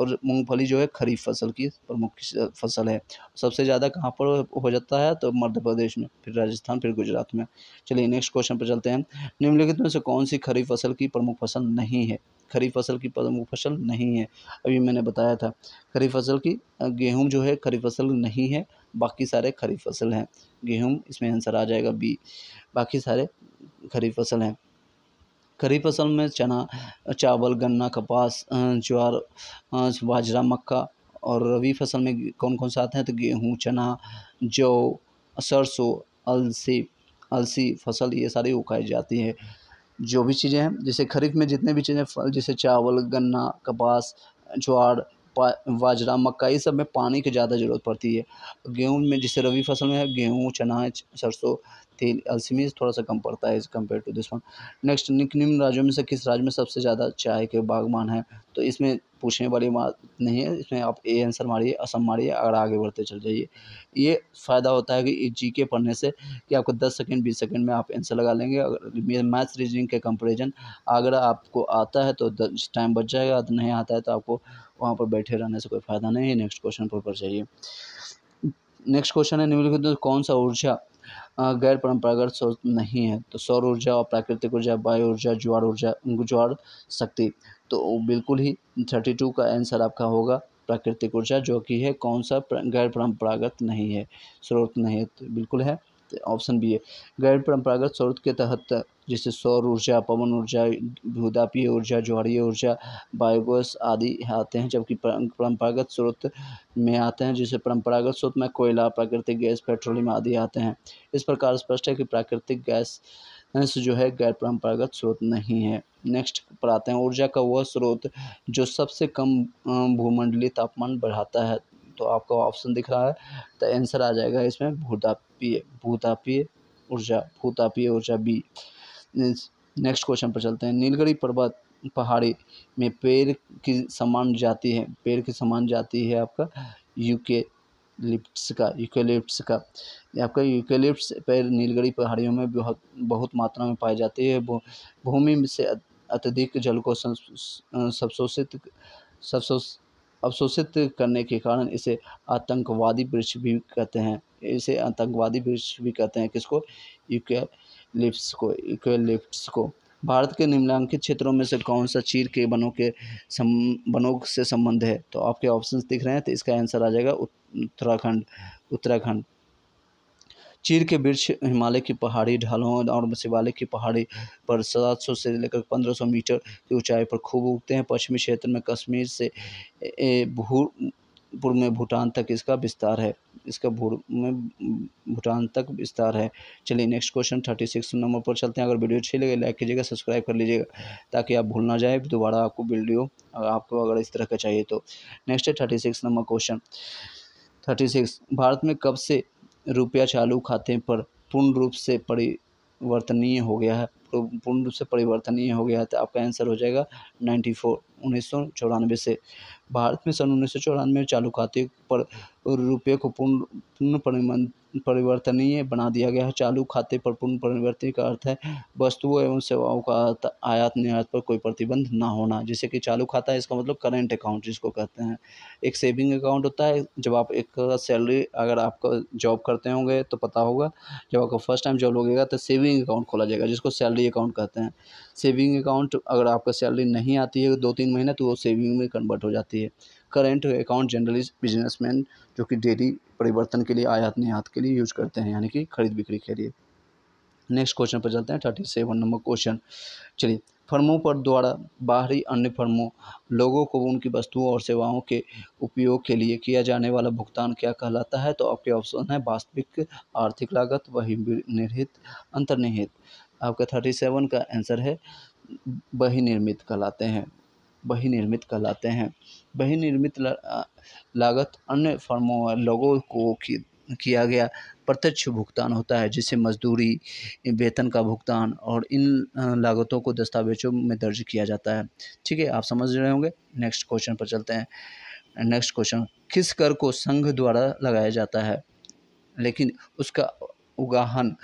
और मूंगफली जो है खरीफ फसल की प्रमुख फसल है सबसे ज़्यादा कहाँ पर हो जाता है तो मध्य प्रदेश में फिर राजस्थान फिर गुजरात में चलिए नेक्स्ट क्वेश्चन पर चलते हैं निम्नलिखित में से कौन सी खरीफ फसल की प्रमुख फसल नहीं है खरीफ फसल की प्रमुख फसल नहीं है अभी मैंने बताया था खरीफ फसल की गेहूँ जो है खरीफ फसल नहीं है बाकी सारे खरीफ फसल हैं गेहूँ इसमें आंसर आ जाएगा बी बाकी सारे खरीफ फसल है खरीफ फसल में चना चावल गन्ना कपास ज्वार बाजरा मक्का और रबी फसल में कौन कौन सा आते हैं तो गेहूँ चना जौ सरसों अलसी अलसी फसल ये सारी उगाई जाती है जो भी चीज़ें हैं जैसे खरीफ में जितने भी चीज़ें फल जैसे चावल गन्ना कपास ज्वार बाजरा मक्का इस सब में पानी की ज़्यादा ज़रूरत पड़ती है गेहूँ में जैसे रवि फसल में है गेहूँ चना सरसों तेल अलसी थोड़ा सा कम पड़ता है as compare to this one next निम्न राज्यों में से किस राज्य में सबसे ज़्यादा चाय के बागवान है तो इसमें पूछने वाली बात नहीं है इसमें आप ए आंसर मारिए असम मारिए अगर आगे बढ़ते चल जाइए ये फ़ायदा होता है कि जी के पढ़ने से कि आपको 10 सेकंड 20 सेकंड में आप आंसर लगा लेंगे अगर मैथ्स रीजनिंग के कंपेरिजन अगर आपको आता है तो टाइम बच जाएगा नहीं आता है तो आपको वहाँ पर बैठे रहने से कोई फ़ायदा नहीं है नेक्स्ट क्वेश्चन पेपर चाहिए नेक्स्ट क्वेश्चन है निम्नलिखित में कौन सा ऊर्जा गैर परंपरागत स्रोत नहीं है तो सौर ऊर्जा और प्राकृतिक ऊर्जा बायो ऊर्जा ज्वार ऊर्जा ज्वार शक्ति तो बिल्कुल ही थर्टी टू का आंसर आपका होगा प्राकृतिक ऊर्जा जो कि है कौन सा गैर परंपरागत नहीं है स्रोत नहीं है तो बिल्कुल है ऑप्शन बी है गैर परंपरागत स्रोत के तहत जैसे सौर ऊर्जा पवन ऊर्जा भूदापीय ऊर्जा ज्वारीय ऊर्जा बायोगैस आदि आते हैं जबकि परंपरागत स्रोत में आते हैं जिसे परंपरागत स्रोत में कोयला प्राकृतिक गैस पेट्रोलियम आदि आते हैं इस प्रकार स्पष्ट है कि प्राकृतिक गैस जो है गैर परंपरागत स्रोत नहीं है नेक्स्ट पर आते हैं ऊर्जा का वह स्रोत जो सबसे कम भूमंडलीय तापमान बढ़ाता है तो आपको ऑप्शन दिख रहा है तो आंसर आ जाएगा इसमें भूतापीय भूतापीय ऊर्जा भूतापीय ऊर्जा बी नेक्स्ट क्वेश्चन पर चलते हैं नीलगढ़ी पर्वत पहाड़ी में पेड़ की समान जाती है पेड़ की समान जाती है आपका यूके लिप्स का यूकेलिप्स का आपका यूकेलिप्स पेड़ नीलगढ़ी पहाड़ियों में बहुत बहुत मात्रा में पाई जाती है भूमि से अत्यधिक जल को सबसोषित सबसो अवशोषित करने के कारण इसे आतंकवादी वृक्ष भी कहते हैं इसे आतंकवादी वृक्ष भी कहते हैं किसको इक्वलिप्स को इक्वलिप्स को भारत के निम्नांकित क्षेत्रों में से कौन सा चीर के वनों के सम वनों से संबंध है तो आपके ऑप्शंस दिख रहे हैं तो इसका आंसर आ जाएगा उत्तराखंड उत्तराखंड चीड़ के वृक्ष हिमालय की पहाड़ी ढालों और शिवालय की पहाड़ी पर सात सौ से लेकर पंद्रह सौ मीटर की ऊंचाई पर खूब उगते हैं पश्चिमी क्षेत्र में कश्मीर से भू पूर्व में भूटान तक इसका विस्तार है इसका भूर में भूटान तक विस्तार है चलिए next question thirty six number पर चलते हैं अगर वीडियो अच्छी लगे लाइक कीजिएगा सब्सक्राइब कर लीजिएगा ताकि आप भूल ना जाए दोबारा आपको वीडियो अगर आपको अगर इस तरह का चाहिए तो नेक्स्ट है thirty six number question thirty six Bharat में कब से रुपया चालू खाते पर पूर्ण रूप से परिवर्तनीय हो गया है पूर्ण रूप से परिवर्तनीय हो गया है तो आपका आंसर हो जाएगा नाइन्टी फोर उन्नीस सौ चौरानवे से भारत में सन उन्नीस सौ चौरानवे में चालू खाते पर रुपये को पूर्ण पूर्ण परिमन परिवर्तनीय बना दिया गया है चालू खाते पर पूर्ण परिवर्तनीय का अर्थ है वस्तुओं एवं सेवाओं का आयात निर्यात पर कोई प्रतिबंध ना होना जैसे कि चालू खाता है इसका मतलब करेंट अकाउंट जिसको कहते हैं एक सेविंग अकाउंट होता है जब आप एक सैलरी अगर आपका जॉब करते होंगे तो पता होगा जब आपका फर्स्ट टाइम जॉब लगेगा तो सेविंग अकाउंट खोला जाएगा जिसको सैलरी अकाउंट कहते हैं सेविंग अकाउंट अगर आपका सैलरी नहीं आती है दो तीन तीन में तो वो सेविंग में कन्वर्ट हो जाती है करेंट अकाउंट जनरली बिजनेसमैन जो कि डेली परिवर्तन के लिए आयात निहात के लिए यूज करते हैं यानी कि खरीद बिक्री के लिए नेक्स्ट क्वेश्चन पर चलते हैं थर्टी सेवन नंबर क्वेश्चन चलिए फर्मों पर द्वारा बाहरी अन्य फर्मों लोगों को उनकी वस्तुओं और सेवाओं के उपयोग के लिए किया जाने वाला भुगतान क्या कहलाता है तो आपके ऑप्शन है वास्तविक आर्थिक लागत वही निर्हित अंतर्निहित आपका थर्टी सेवन का आंसर है वही निर्मित कहलाते हैं बहिर्निर्मित कहलाते हैं बहिर्निर्मित लागत अन्य फर्मों और लोगों को किया गया प्रत्यक्ष भुगतान होता है जिसे मजदूरी वेतन का भुगतान और इन लागतों को दस्तावेजों में दर्ज किया जाता है ठीक है आप समझ रहे होंगे नेक्स्ट क्वेश्चन पर चलते हैं नेक्स्ट क्वेश्चन किस कर को संघ द्वारा लगाया जाता है लेकिन उसका उगाहन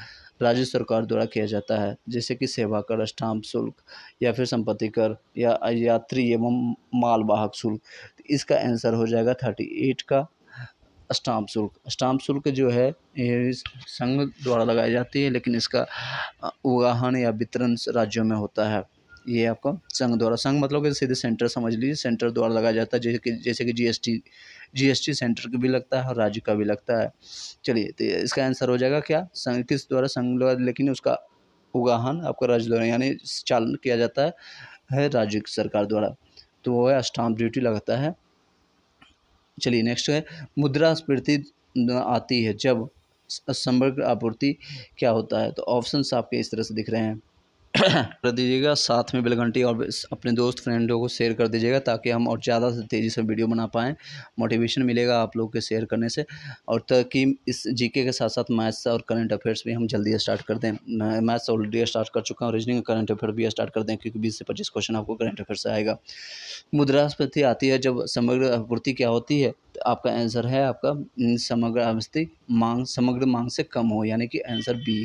राज्य सरकार द्वारा किया जाता है जैसे कि सेवा कर स्टाम्प शुल्क या फिर संपत्ति कर या यात्री एवं मालवाहक शुल्क तो इसका आंसर हो जाएगा थर्टी एट का स्टाम्प शुल्क स्टाम्प शुल्क जो है ये संघ द्वारा लगाई जाती है लेकिन इसका उगाहन या वितरण राज्यों में होता है ये आपका संघ द्वारा संघ मतलब कि सीधे सेंटर समझ लीजिए सेंटर द्वारा लगाया जाता है जैसे कि जैसे कि जीएसटी जीएसटी सेंटर का भी लगता है और राज्य का भी लगता है चलिए तो इसका आंसर हो जाएगा क्या संघ किस द्वारा संघ लेकिन उसका उगाहन आपका राज्य द्वारा यानी चालन किया जाता है, है राज्य सरकार द्वारा तो वो है स्टाम्प ड्यूटी लगता है चलिए नेक्स्ट है मुद्रास्फीति आती है जब संवर्ग आपूर्ति क्या होता है तो ऑप्शन आपके इस तरह से दिख रहे हैं कर दीजिएगा साथ में बेल घंटी और अपने दोस्त फ्रेंडों को शेयर कर दीजिएगा ताकि हम और ज़्यादा से तेज़ी से वीडियो बना पाएँ मोटिवेशन मिलेगा आप लोग के शेयर करने से और ताकि इस जीके के साथ साथ मैथ्स और करंट अफेयर्स भी हम जल्दी स्टार्ट कर दें मैथ्स ऑलरेडी स्टार्ट कर चुका हूँ रीजनिंग करंट अफेयर भी स्टार्ट कर दें क्योंकि बीस से पच्चीस क्वेश्चन आपको करंट अफेयर से आएगा मुद्रास्फीति आती है जब समग्र आपूर्ति क्या होती है तो आपका आंसर है आपका समग्र आवस्थिक मांग समग्र मांग से कम हो यानी कि आंसर बी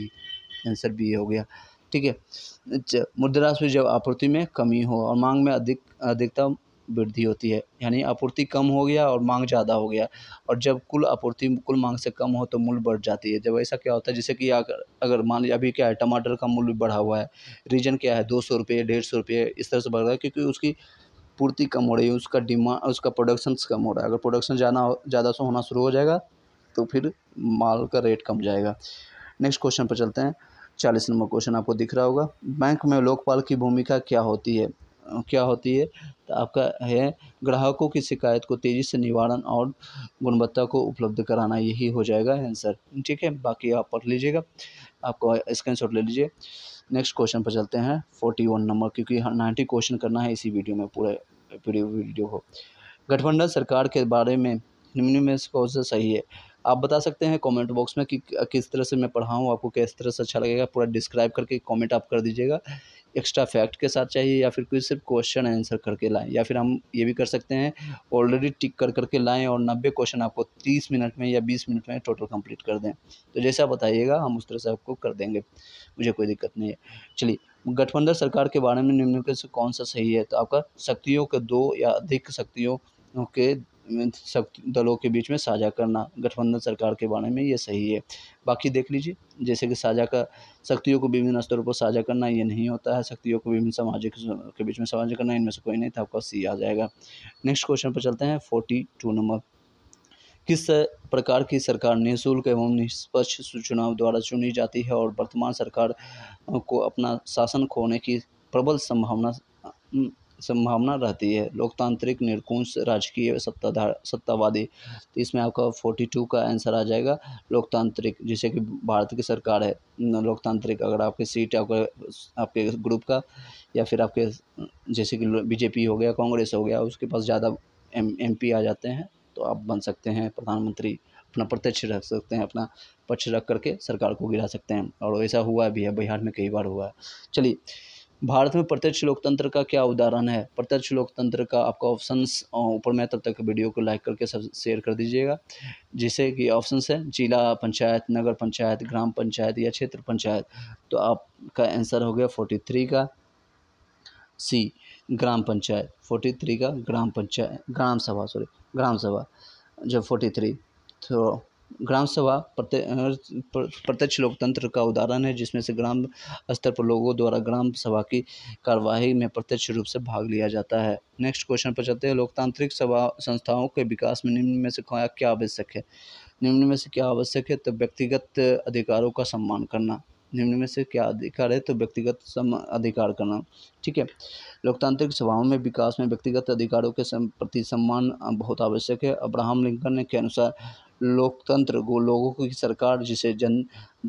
आंसर बी हो गया ठीक है से जब आपूर्ति में कमी हो और मांग में अधिक अधिकतम वृद्धि होती है यानी आपूर्ति कम हो गया और मांग ज़्यादा हो गया और जब कुल आपूर्ति कुल मांग से कम हो तो मूल्य बढ़ जाती है जब ऐसा क्या होता है जैसे कि अगर अगर मान लीजिए अभी क्या है टमाटर का मूल्य बढ़ा हुआ है रीज़न क्या है दो सौ रुपये डेढ़ सौ रुपये इस तरह से बढ़ रहा है क्योंकि उसकी पूर्ति कम हो रही है उसका डिमांड उसका प्रोडक्शन कम हो रहा है अगर प्रोडक्शन जाना ज़्यादा से होना शुरू हो जाएगा तो फिर माल का रेट कम जाएगा नेक्स्ट क्वेश्चन पर चलते हैं चालीस नंबर क्वेश्चन आपको दिख रहा होगा बैंक में लोकपाल की भूमिका क्या होती है क्या होती है तो आपका है ग्राहकों की शिकायत को तेज़ी से निवारण और गुणवत्ता को उपलब्ध कराना यही हो जाएगा आंसर ठीक है बाकी आप पढ़ लीजिएगा आपको स्क्रीनशॉट ले लीजिए नेक्स्ट क्वेश्चन पर चलते हैं फोर्टी वन नंबर क्योंकि नाइन्टी क्वेश्चन करना है इसी वीडियो में पूरे पूरी वीडियो को गठबंधन सरकार के बारे में निम्न में कौन सा सही है आप बता सकते हैं कमेंट बॉक्स में कि किस तरह से मैं पढ़ाऊँ आपको किस तरह से अच्छा लगेगा पूरा डिस्क्राइब करके कमेंट आप कर दीजिएगा एक्स्ट्रा फैक्ट के साथ चाहिए या फिर कोई सिर्फ क्वेश्चन आंसर करके लाएं या फिर हम ये भी कर सकते हैं ऑलरेडी टिक कर करके लाएं और नब्बे क्वेश्चन आपको तीस मिनट में या बीस मिनट में टोटल कम्प्लीट कर दें तो जैसा बताइएगा हम उस तरह से आपको कर देंगे मुझे कोई दिक्कत नहीं है चलिए गठबंधन सरकार के बारे में निम्नलिखित से कौन सा सही है तो आपका शक्तियों के दो या अधिक शक्तियों के सब दलों के बीच में साझा करना गठबंधन सरकार के बारे में ये सही है बाकी देख लीजिए जैसे कि साझा का शक्तियों को विभिन्न स्तरों पर साझा करना ये नहीं होता है शक्तियों को विभिन्न सामाजिक के बीच में साझा करना इनमें से कोई नहीं था आपका सी आ जाएगा नेक्स्ट क्वेश्चन पर चलते हैं फोर्टी टू नंबर किस प्रकार की सरकार निःशुल्क एवं निष्पक्ष चुनाव द्वारा चुनी जाती है और वर्तमान सरकार को अपना शासन खोने की प्रबल संभावना संभावना रहती है लोकतांत्रिक निरकुंश राजकीय सत्ताधार सत्तावादी तो इसमें आपका फोर्टी टू का आंसर आ जाएगा लोकतांत्रिक जैसे कि भारत की सरकार है लोकतांत्रिक अगर आपकी सीट आपके आपके ग्रुप का या फिर आपके जैसे कि बीजेपी हो गया कांग्रेस हो गया उसके पास ज़्यादा एम एम पी आ जाते हैं तो आप बन सकते हैं प्रधानमंत्री अपना प्रत्यक्ष रख सकते हैं अपना पक्ष रख करके सरकार को गिरा सकते हैं और ऐसा हुआ भी है बिहार में कई बार हुआ है चलिए भारत में प्रत्यक्ष लोकतंत्र का क्या उदाहरण है प्रत्यक्ष लोकतंत्र का आपका ऑप्शन ऊपर में तब तक वीडियो को लाइक करके सब शेयर कर दीजिएगा जिससे कि ऑप्शन है जिला पंचायत नगर पंचायत ग्राम पंचायत या क्षेत्र पंचायत तो आपका आंसर हो गया फोर्टी थ्री का सी ग्राम पंचायत फोर्टी थ्री का ग्राम पंचायत ग्राम सभा सॉरी ग्राम सभा जब फोर्टी थ्री तो ग्राम सभा प्रत्यक्ष लोकतंत्र का उदाहरण है जिसमें से ग्राम स्तर पर लोगों द्वारा ग्राम सभा की कार्यवाही में प्रत्यक्ष रूप से भाग लिया जाता है नेक्स्ट क्वेश्चन पर चलते हैं लोकतांत्रिक सभा संस्थाओं के विकास में निम्न में से क्या आवश्यक है निम्न में से क्या आवश्यक है तो व्यक्तिगत अधिकारों का सम्मान करना निम्न में से क्या अधिकार है तो व्यक्तिगत सम अधिकार करना ठीक है लोकतांत्रिक सभाओं में विकास में व्यक्तिगत अधिकारों के प्रति सम्मान बहुत आवश्यक है अब्राहम लिंकन ने के अनुसार लोकतंत्र वो लोगों की सरकार जिसे जन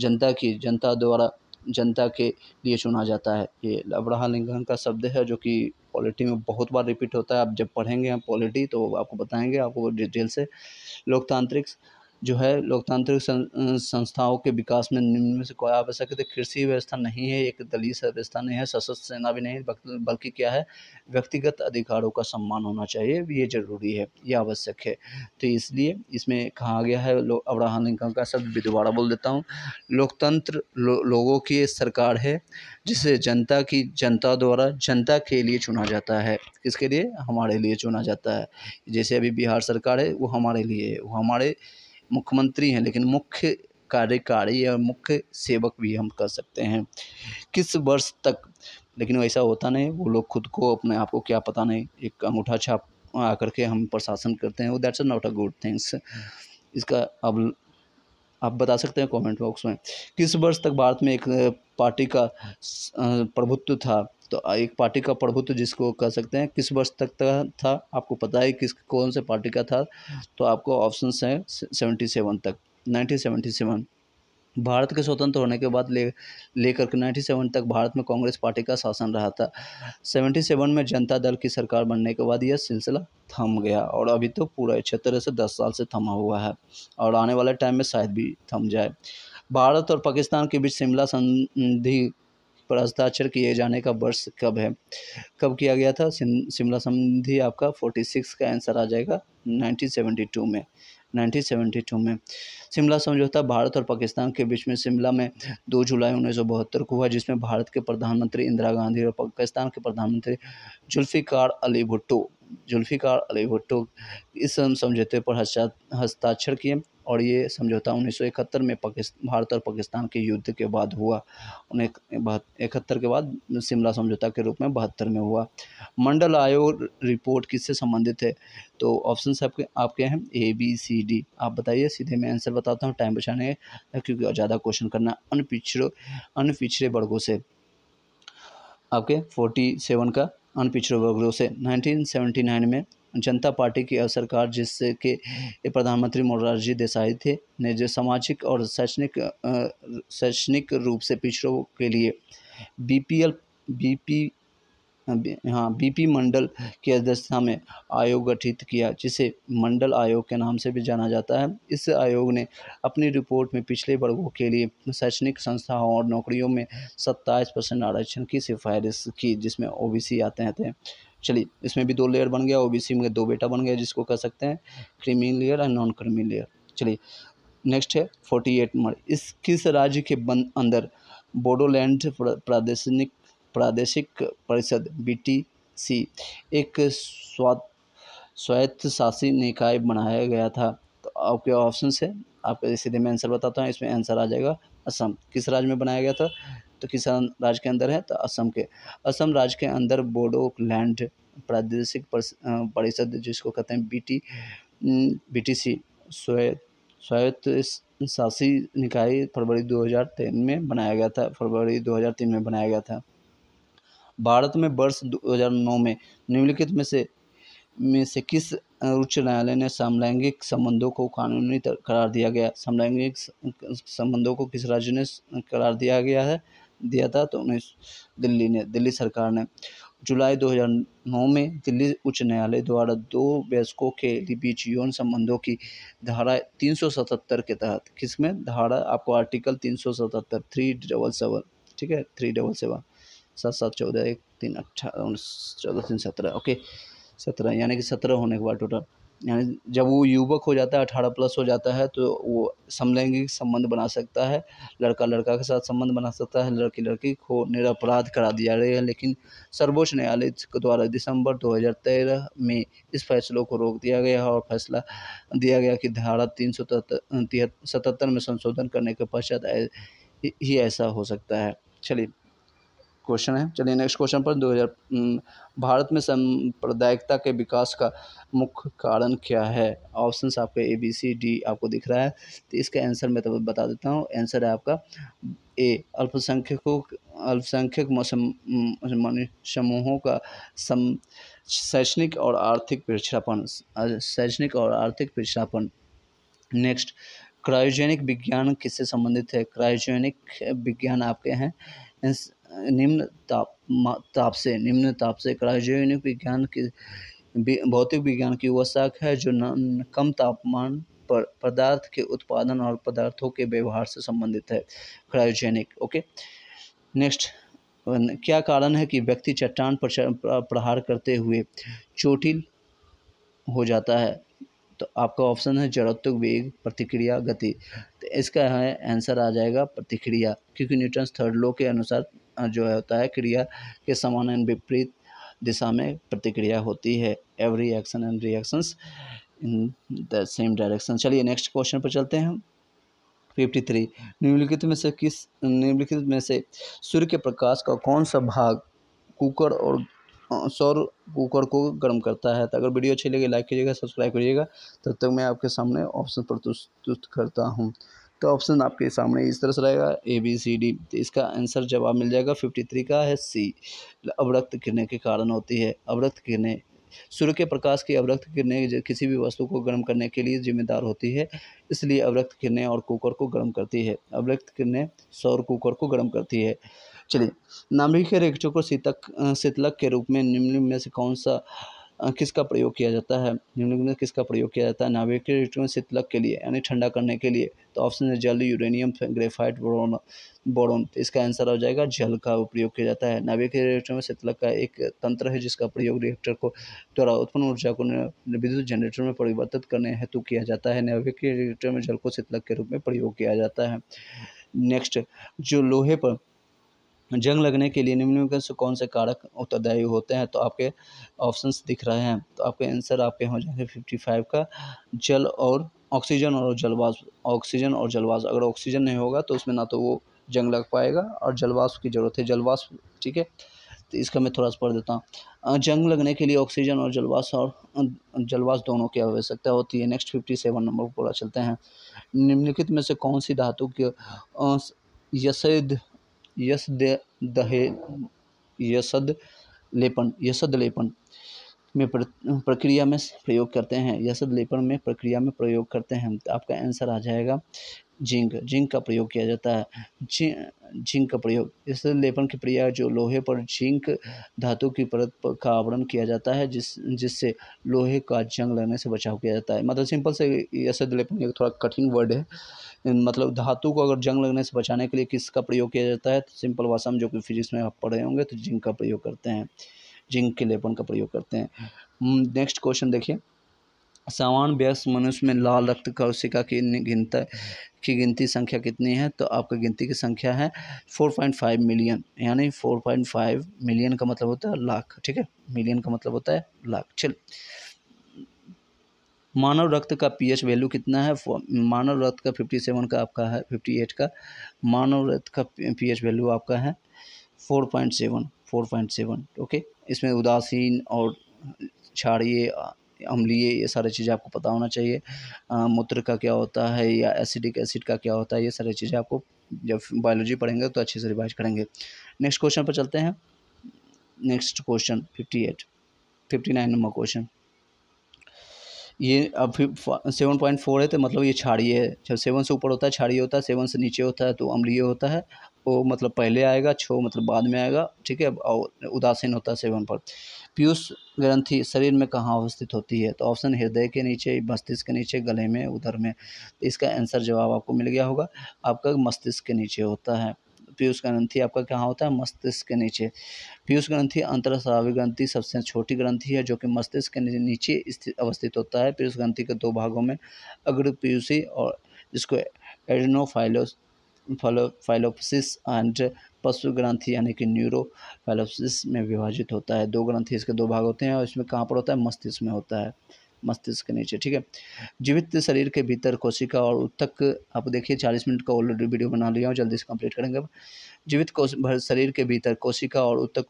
जनता की जनता द्वारा जनता के लिए चुना जाता है ये अब्राहम लिंकन का शब्द है जो कि पॉलिटी में बहुत बार रिपीट होता है आप जब पढ़ेंगे हम पॉलिटी तो आपको बताएंगे आपको डिटेल से लोकतांत्रिक जो है लोकतांत्रिक संस्थाओं के विकास में निम्न में से कोई आवश्यक है कृषि व्यवस्था नहीं है एक दलीय व्यवस्था नहीं है सशस्त्र सेना भी नहीं बल्कि क्या है व्यक्तिगत अधिकारों का सम्मान होना चाहिए ये जरूरी है ये आवश्यक है तो इसलिए इसमें कहा गया है अब्राहम लिंकन का शब्द भी दोबारा बोल देता हूँ लोकतंत्र लो, लोगों की सरकार है जिसे जनता की जनता द्वारा जनता के लिए चुना जाता है किसके लिए हमारे लिए चुना जाता है जैसे अभी बिहार सरकार है वो हमारे लिए है वो हमारे मुख्यमंत्री हैं लेकिन मुख्य कार्यकारी और मुख्य सेवक भी हम कह सकते हैं किस वर्ष तक लेकिन वैसा होता नहीं वो लोग खुद को अपने आप को क्या पता नहीं एक अंगूठा छाप आकर के हम प्रशासन करते हैं वो that's not a good things इसका अब आप बता सकते हैं कमेंट बॉक्स में किस वर्ष तक भारत में एक पार्टी का प्रभुत्व था तो एक पार्टी का प्रभुत्व जिसको कह सकते हैं किस वर्ष तक था आपको पता है किस कौन से पार्टी का था तो आपको ऑप्शन हैं सेवेंटी सेवन तक नाइनटीन सेवेंटी सेवन भारत के स्वतंत्र होने के बाद ले लेकर के नाइन्टी सेवन तक भारत में कांग्रेस पार्टी का शासन रहा था सेवेंटी सेवन में जनता दल की सरकार बनने के बाद यह सिलसिला थम गया और अभी तो पूरा क्षेत्र से दस साल से थमा हुआ है और आने वाले टाइम में शायद भी थम जाए भारत और पाकिस्तान के बीच शिमला संधि पर हस्ताक्षर किए जाने का वर्ष कब है कब किया गया था शिमला संबंधी आपका फोर्टी सिक्स का आंसर आ जाएगा नाइनटीन टू में नाइनटीन टू में शिमला समझौता भारत और पाकिस्तान के बीच में शिमला में दो जुलाई उन्नीस सौ बहत्तर को हुआ जिसमें भारत के प्रधानमंत्री इंदिरा गांधी और पाकिस्तान के प्रधानमंत्री जुल्फ़िकार अली भुट्टो जुल्फ़िकार अली भुट्टो इस समझौते पर हस्ताक्षर किए और ये समझौता 1971 में पाकिस्तान भारत और पाकिस्तान के युद्ध के बाद हुआ उन्हें इकहत्तर के बाद शिमला समझौता के रूप में बहत्तर में हुआ मंडल आयोग रिपोर्ट किससे संबंधित है तो ऑप्शन आपके आपके हैं ए बी सी डी आप बताइए सीधे मैं आंसर बताता हूँ टाइम बचाने क्योंकि ज़्यादा क्वेश्चन करना अन पिछड़ो अन पिछड़े वर्गों से आपके फोर्टी सेवन का अन पिछड़े वर्गों से 1979 में जनता पार्टी की सरकार जिसके प्रधानमंत्री मोरारजी देसाई थे ने जो सामाजिक और शैक्षणिक शैक्षणिक रूप से पिछड़ों के लिए बीपीएल बीपी यहाँ हाँ, बीपी मंडल की अध्यक्षता में आयोग गठित किया जिसे मंडल आयोग के नाम से भी जाना जाता है इस आयोग ने अपनी रिपोर्ट में पिछले वर्गों के लिए शैक्षणिक संस्थाओं और नौकरियों में सत्ताईस परसेंट आरक्षण की सिफारिश की जिसमें ओ आते हैं थे तो चलिए इसमें भी दो लेयर बन गया ओबीसी में दो बेटा बन गया जिसको कह सकते हैं क्रीमी लेयर और नॉन क्रीमी लेयर चलिए नेक्स्ट है फोर्टी एट मर इस किस राज्य के बंद अंदर बोडोलैंड प्रादेशिक प्रादेशिक परिषद बी टी सी एक स्वायत्त शासी निकाय बनाया गया था तो आपके ऑप्शन है आपके सीधे मैं आंसर बताता हूँ इसमें आंसर आ जाएगा असम किस राज्य में बनाया गया था तो किस राज्य के अंदर है तो असम के असम राज्य के अंदर बोडोलैंड प्रादेशिक परिषद जिसको कहते हैं बीटी बीटीसी स्वायत्त स्वायत्त शासी निकाय फरवरी 2003 में बनाया गया था फरवरी 2003 में बनाया गया था भारत में वर्ष 2009 में निम्नलिखित में से में से किस उच्च न्यायालय ने समलैंगिक संबंधों को कानूनी करार दिया गया समलैंगिक संबंधों को किस राज्य ने करार दिया गया है दिया था तो उन्हें दिल्ली ने दिल्ली सरकार ने जुलाई 2009 में दिल्ली उच्च न्यायालय द्वारा दो वयस्कों के बीच यौन संबंधों की धारा 377 के तहत किसमें धारा आपको आर्टिकल सतहत्तर थ्री डबल सेवन ठीक है थ्री डबल सेवन सात सात चौदह एक तीन अट्ठारह उन्नीस चौदह तीन सत्रह ओके सत्रह यानी कि सत्रह होने के बाद टोटल यानी जब वो युवक हो जाता है अठारह प्लस हो जाता है तो वो समलैंगिक संबंध बना सकता है लड़का लड़का के साथ संबंध बना सकता है लड़की लड़की को निरपराध करा दिया गया है लेकिन सर्वोच्च न्यायालय द्वारा दिसंबर 2013 में इस फैसलों को रोक दिया गया और फैसला दिया गया कि धारा तीन सौ में संशोधन करने के पश्चात ही ऐसा हो सकता है चलिए क्वेश्चन है चलिए नेक्स्ट क्वेश्चन पर 2000 भारत में सांप्रदायिकता के विकास का मुख्य कारण क्या है ऑप्शन आपके ए बी सी डी आपको दिख रहा है तो इसका आंसर मैं तो बता देता हूँ आंसर है आपका ए अल्पसंख्यकों अल्पसंख्यक समूहों का सम शैक्षणिक और आर्थिक पिछड़ापन शैक्षणिक और आर्थिक पिछड़ापन नेक्स्ट क्रायोजेनिक विज्ञान किससे संबंधित है क्रायोजेनिक विज्ञान आपके हैं निम्न ताप ताप से निम्न ताप से क्रायोजेनिक विज्ञान की भौतिक विज्ञान की वह शाखा है जो न, कम तापमान पर पदार्थ के उत्पादन और पदार्थों के व्यवहार से संबंधित है क्रायोजेनिक ओके नेक्स्ट क्या कारण है कि व्यक्ति चट्टान पर प्रहार करते हुए चोटिल हो जाता है तो आपका ऑप्शन है जड़त्व वेग प्रतिक्रिया गति तो इसका है आंसर आ जाएगा प्रतिक्रिया क्योंकि न्यूटन थर्ड लॉ के अनुसार जो है होता है क्रिया के समान एंड विपरीत दिशा में प्रतिक्रिया होती है every action and reactions in the same direction चलिए नेक्स्ट क्वेश्चन पर चलते हैं फिफ्टी थ्री निम्नलिखित में से किस निम्नलिखित में से सूर्य के प्रकाश का कौन सा भाग कुकर और सौर कुकर को गर्म करता है तो अगर वीडियो अच्छी लगे लाइक कीजिएगा सब्सक्राइब करिएगा तब तक मैं आपके सामने ऑप्शन प्रस्तुत करता हूँ तो ऑप्शन आपके सामने इस तरह से रहेगा ए बी सी डी तो इसका आंसर जवाब मिल जाएगा फिफ्टी थ्री का है सी अवरक्त किरणें के कारण होती है अवरक्त किरणें सूर्य के प्रकाश की अवरक्त किरणें किसी भी वस्तु को गर्म करने के लिए जिम्मेदार होती है इसलिए अवरक्त किरणें और कुकर को गर्म करती है अवरक्त किरणें सौर कुकर को गर्म करती है चलिए नाभिक के को शीतक शीतलक के रूप में निम्न में से कौन सा किसका प्रयोग किया जाता है निम्नलिखित में किसका प्रयोग किया जाता है नाभिकीय रिएक्टरों में शीतलक के लिए यानी ठंडा करने के लिए तो ऑप्शन है जल यूरेनियम ग्रेफाइट बोरोन बोरोन तो इसका आंसर हो जाएगा जल का प्रयोग किया जाता है नाभिकीय रिएक्टर में शीतलक का एक तंत्र है जिसका प्रयोग रिएक्टर को द्वारा उत्पन्न ऊर्जा को विद्युत जनरेटर में परिवर्तित करने हेतु किया जाता है नाभिकीय रिएक्टर में जल को शीतलक के रूप में प्रयोग किया जाता है नेक्स्ट जो लोहे पर जंग लगने के लिए निम्नलिखित से कौन से कारक उत्तरदायी होते हैं तो आपके ऑप्शंस दिख रहे हैं तो आपके आंसर आपके हो जाएंगे फिफ्टी फाइव का जल और ऑक्सीजन और जलवाष्प ऑक्सीजन और जलवाष्प अगर ऑक्सीजन नहीं होगा तो उसमें ना तो वो जंग लग पाएगा और जलवाष्प की ज़रूरत है जलवाष्प ठीक है तो इसका मैं थोड़ा सा पढ़ देता हूँ जंग लगने के लिए ऑक्सीजन और जलवास और जलवास दोनों की आवश्यकता होती है नेक्स्ट फिफ्टी सेवन नंबर पूरा चलते हैं निम्नलिखित में से कौन सी धातु की यसैद यश दे दहे यशद लेपन यशद लेपन में प्रक्रिया में प्रयोग करते हैं यह सब लेपन में प्रक्रिया में प्रयोग करते हैं तो आपका आंसर आ जाएगा जिंक जिंक का प्रयोग किया जाता है जि, जिंक का प्रयोग इस लेपन की प्रक्रिया जो लोहे पर जिंक धातु की परत पर का आवरण किया जाता है जिस जिससे लोहे का जंग लगने से बचाव किया जाता है मतलब सिंपल से यसद लेपन एक थोड़ा कठिन वर्ड है मतलब धातु को अगर जंग लगने से बचाने के लिए किसका प्रयोग किया जाता है तो सिंपल भाषा में जो कि फिजिक्स में आप पढ़े होंगे तो जिंक का प्रयोग करते हैं जिंक के लेपन का प्रयोग करते हैं नेक्स्ट हाँ। क्वेश्चन देखिए सामान्य व्यस्त मनुष्य में लाल रक्त कोशिका की गिनता की गिनती संख्या कितनी है तो आपका गिनती की संख्या है फोर पॉइंट फाइव मिलियन यानी फोर पॉइंट फाइव मिलियन का मतलब होता है लाख ठीक है मिलियन का मतलब होता है लाख चल मानव रक्त का पीएच वैल्यू कितना है मानव रक्त का फिफ्टी सेवन का आपका है फिफ्टी एट का मानव रक्त का पीएच वैल्यू आपका है four point seven four point seven okay इसमें उदासीन और छाड़िए अम्लीय ये सारी चीज़ें आपको पता होना चाहिए मूत्र का क्या होता है या एसिडिक एसिड का क्या होता है ये सारी चीज़ें आपको जब बायोलॉजी पढ़ेंगे तो अच्छे से रिवाइज करेंगे नेक्स्ट क्वेश्चन पर चलते हैं next question fifty eight fifty nine number question ये अब सेवन पॉइंट फोर है तो मतलब ये छाड़िए है जब सेवन से ऊपर होता है छाड़िए होता है सेवन से नीचे होता है तो अम्लीय होता है वो मतलब पहले आएगा छो मतलब बाद में आएगा ठीक है और उदासीन होता है सेवन पर पीयूष ग्रंथि शरीर में कहाँ अवस्थित होती है तो ऑप्शन हृदय के नीचे मस्तिष्क के नीचे गले में उधर में इसका आंसर जवाब आपको मिल गया होगा आपका मस्तिष्क के नीचे होता है पीयूष ग्रंथि आपका कहाँ होता है मस्तिष्क के नीचे पीयूष ग्रंथि स्वाभाविक ग्रंथि सबसे छोटी ग्रंथि है जो कि मस्तिष्क के नीचे अवस्थित होता है पीयूष ग्रंथि के दो भागों में अग्र पीयूषी और जिसको एडनोफाइलोस फाइलोपसिस एंड पशु ग्रंथि यानी कि न्यूरो फाइलोपसिस में विभाजित होता है दो ग्रंथि इसके दो भाग होते हैं और इसमें कहाँ पर होता है मस्तिष्क में होता है मस्तिष्क के नीचे ठीक है जीवित शरीर के भीतर कोशिका और उत्तक आप देखिए चालीस मिनट का ऑलरेडी वीडियो बना लिया हूँ जल्दी से कंप्लीट करेंगे जीवित कोश शरीर के भीतर कोशिका और उत्तक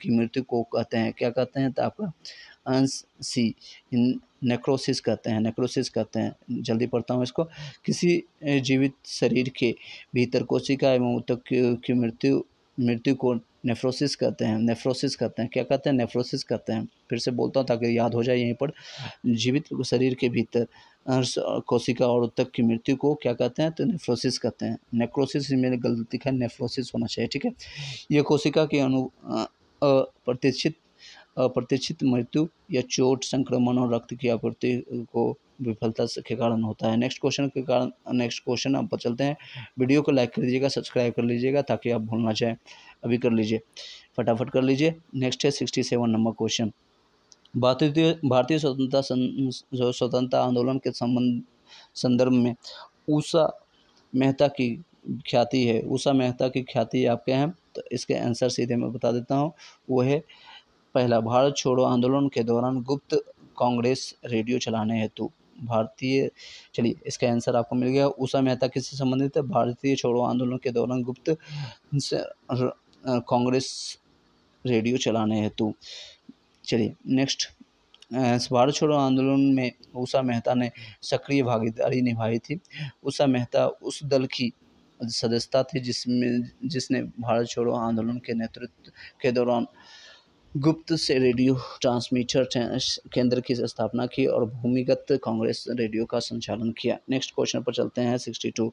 की मृत्यु को कहते हैं क्या कहते हैं तो आपका अंश सी नेक्रोसिस कहते हैं नेक्रोसिस कहते हैं जल्दी पढ़ता हूँ इसको किसी जीवित शरीर के भीतर कोशिका एवं उत्तक की मृत्यु मृत्यु को नेफ्रोसिस कहते हैं नेफ्रोसिस कहते हैं क्या कहते हैं नेफ्रोसिस कहते हैं फिर से बोलता हूँ ताकि याद हो जाए यहीं पर जीवित शरीर के भीतर कोशिका और उत्तक की मृत्यु को क्या कहते हैं तो नेफ्रोसिस कहते हैं नेक्रोसिस मेरी गलत लिखा है नेफ्रोसिस होना चाहिए ठीक है यह कोशिका की अनु अप्रतिष्ठित अप्रतीक्षित मृत्यु या चोट संक्रमण और रक्त की आपूर्ति को विफलता के कारण होता है नेक्स्ट क्वेश्चन के कारण नेक्स्ट क्वेश्चन आप चलते हैं वीडियो को लाइक कर दीजिएगा सब्सक्राइब कर लीजिएगा ताकि आप भूलना चाहें अभी कर लीजिए फटाफट कर लीजिए नेक्स्ट है सिक्सटी सेवन नंबर क्वेश्चन भारतीय भारतीय स्वतंत्रता स्वतंत्रता आंदोलन के संबंध संदर्भ में उषा मेहता की ख्याति है उषा मेहता की ख्याति आपके हैं तो इसके आंसर सीधे मैं बता देता हूँ वो है पहला भारत छोड़ो आंदोलन के दौरान गुप्त कांग्रेस रेडियो चलाने हेतु भारतीय चलिए इसका आंसर आपको मिल गया उषा मेहता किससे संबंधित है भारतीय छोड़ो आंदोलन के दौरान गुप्त कांग्रेस रेडियो चलाने हेतु चलिए नेक्स्ट भारत छोड़ो आंदोलन में उषा मेहता ने सक्रिय भागीदारी निभाई थी उषा मेहता उस दल की सदस्यता थी जिसमें जिसने भारत छोड़ो आंदोलन के नेतृत्व के दौरान गुप्त से रेडियो ट्रांसमीटर केंद्र की स्थापना की और भूमिगत कांग्रेस रेडियो का संचालन किया नेक्स्ट क्वेश्चन पर चलते हैं सिक्सटी टू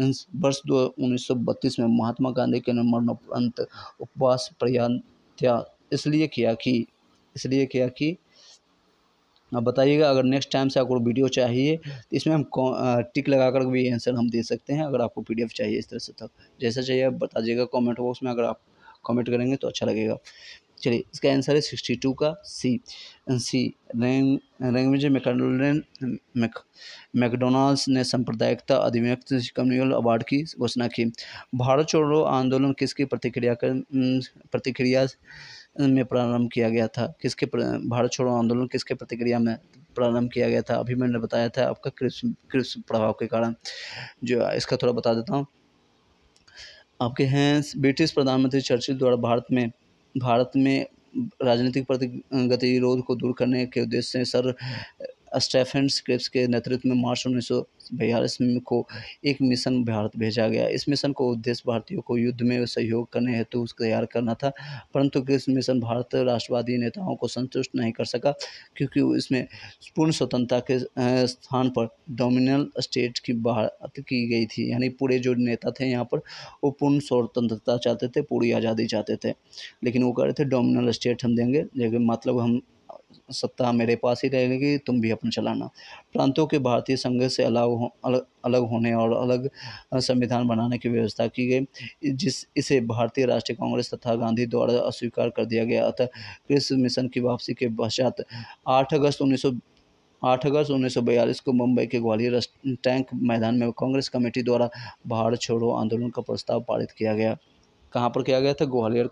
वर्ष दो उन्नीस में महात्मा गांधी के मरणोपरांत उपवास प्रयान क्या इसलिए किया कि इसलिए किया कि अब बताइएगा अगर नेक्स्ट टाइम से आपको वीडियो चाहिए तो इसमें हम टिक लगा कर भी आंसर हम दे सकते हैं अगर आपको पीडीएफ चाहिए इस तरह से तब तो। जैसा चाहिए आप बता दीजिएगा कमेंट बॉक्स में अगर आप कमेंट करेंगे तो अच्छा लगेगा चलिए इसका आंसर है सिक्सटी टू का सी सी रैंग रैंगवेज मैकडोलन मैकडोनाल्ड्स ने सांप्रदायिकता अधिव्यक्त कम्युनल अवार्ड की घोषणा की भारत छोड़ो आंदोलन किसकी प्रतिक्रिया कर प्रतिक्रिया में प्रारंभ किया गया था किसके भारत छोड़ो आंदोलन किसके प्रतिक्रिया में प्रारंभ किया गया था अभी मैंने बताया था आपका क्रिस्प क्रिस्प प्रभाव के कारण जो इसका थोड़ा बता देता हूँ आपके हैं ब्रिटिश प्रधानमंत्री चर्चिल द्वारा भारत में भारत में राजनीतिक प्रति गतिरोध को दूर करने के उद्देश्य से सर स्टेफन स्क्रिप्स के नेतृत्व में मार्च उन्नीस सौ बयालीस को एक मिशन भारत भेजा गया इस मिशन को उद्देश्य भारतीयों को युद्ध में सहयोग करने हेतु तैयार करना था परंतु इस मिशन भारत राष्ट्रवादी नेताओं को संतुष्ट नहीं कर सका क्योंकि इसमें पूर्ण स्वतंत्रता के स्थान पर डोमिनल स्टेट की बात की गई थी यानी पूरे जो नेता थे यहाँ पर वो पूर्ण स्वतंत्रता चाहते थे पूरी आज़ादी चाहते थे लेकिन वो कह रहे थे डोमिनल स्टेट हम देंगे लेकिन मतलब हम सत्ता मेरे पास ही रहेगी तुम भी अपना चलाना प्रांतों के भारतीय संघ से अलग हो अलग, अलग होने और अलग संविधान बनाने की व्यवस्था की गई जिस इसे भारतीय राष्ट्रीय कांग्रेस तथा गांधी द्वारा अस्वीकार कर दिया गया अतः क्रिस मिशन की वापसी के पश्चात आठ अगस्त उन्नीस आठ अगस्त उन्नीस को मुंबई के ग्वालियर टैंक मैदान में कांग्रेस कमेटी द्वारा भारत छोड़ो आंदोलन का प्रस्ताव पारित किया गया कहाँ पर किया गया था ग्वालियर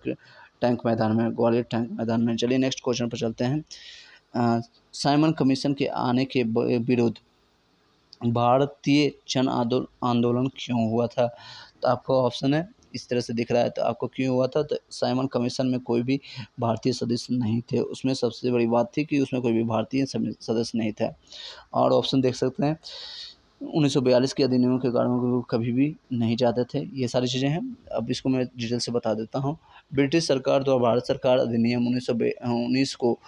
टैंक मैदान में ग्वालियर टैंक मैदान में चलिए नेक्स्ट क्वेश्चन पर चलते हैं साइमन कमीशन के आने के विरुद्ध भारतीय जन आंदोलन क्यों हुआ था तो आपको ऑप्शन है इस तरह से दिख रहा है तो आपको क्यों हुआ था तो साइमन कमीशन में कोई भी भारतीय सदस्य नहीं थे उसमें सबसे बड़ी बात थी कि उसमें कोई भी भारतीय सदस्य नहीं था और ऑप्शन देख सकते हैं 1942 के अधिनियम के कारण कभी भी नहीं जाते थे ये सारी चीज़ें हैं अब इसको मैं डिटेल से बता देता हूँ ब्रिटिश सरकार द्वारा भारत सरकार अधिनियम उन्नीस उन्नीस को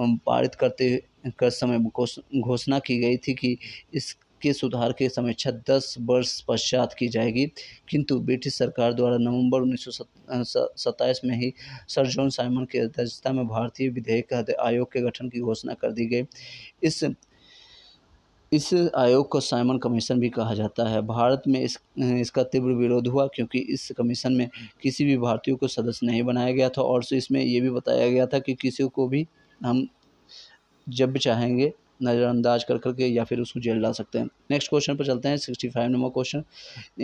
पारित करते कर समय घोषणा की गई थी कि इस के सुधार की समीक्षा दस वर्ष पश्चात की जाएगी किंतु ब्रिटिश सरकार द्वारा नवंबर उन्नीस में ही सर जॉन साइमन की अध्यक्षता में भारतीय विधेयक आयोग के गठन की घोषणा कर दी गई इस इस आयोग को साइमन कमीशन भी कहा जाता है भारत में इस इसका तीव्र विरोध हुआ क्योंकि इस कमीशन में किसी भी भारतीय को सदस्य नहीं बनाया गया था और इसमें यह भी बताया गया था कि किसी को भी हम जब चाहेंगे नज़रअंदाज कर करके या फिर उसको जेल डाल सकते हैं नेक्स्ट क्वेश्चन पर चलते हैं सिक्सटी फाइव नंबर क्वेश्चन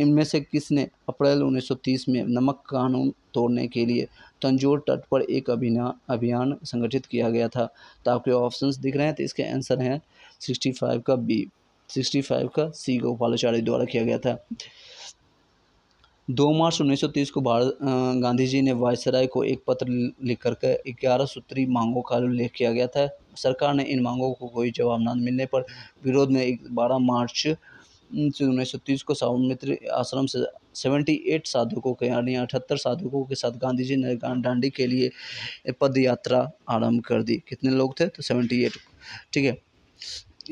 इनमें से किसने अप्रैल 1930 में नमक कानून तोड़ने के लिए तंजोर तट पर एक अभिना अभियान संगठित किया गया था तो आपके ऑप्शंस दिख रहे हैं तो इसके आंसर हैं सिक्सटी फाइव का बी सिक्सटी फाइव का सी गोपालाचार्य द्वारा किया गया था दो मार्च 1930 को भारत गांधी जी ने वायसराय को एक पत्र लिखकर के ग्यारह सूत्री मांगों का उल्लेख किया गया था सरकार ने इन मांगों को कोई जवाब न मिलने पर विरोध में बारह मार्च उन्नीस सौ तीस को सावमित्री आश्रम से सेवेंटी एट साधकों के यानी अठहत्तर साधकों के साथ गांधी जी ने डांडी के लिए पद यात्रा आरम्भ कर दी कितने लोग थे तो सेवेंटी एट ठीक है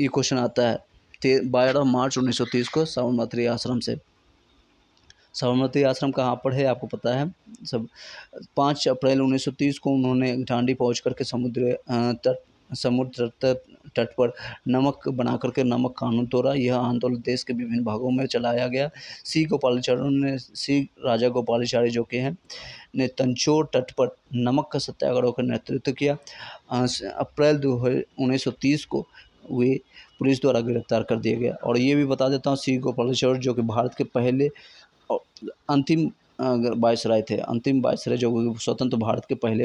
ये क्वेश्चन आता है बारह मार्च उन्नीस सौ तीस को साबरमती आश्रम से साबरमती आश्रम कहाँ पर है आपको पता है सब पाँच अप्रैल 1930 को उन्होंने डांडी पहुँच करके समुद्र तट समुद्र तट तट पर नमक बना करके नमक कानून तोड़ा यह आंदोलन देश के विभिन्न भागों में चलाया गया सी गोपालाचार्य ने सी राजा गोपालाचार्य जो के हैं ने तंचोर तट पर नमक का सत्याग्रह का नेतृत्व किया अप्रैल दो उन्नीस को हुए पुलिस द्वारा गिरफ्तार कर दिया गया और ये भी बता देता हूँ सी गोपालेश्वर जो कि भारत के पहले अंतिम राय थे अंतिम राय जो स्वतंत्र भारत के पहले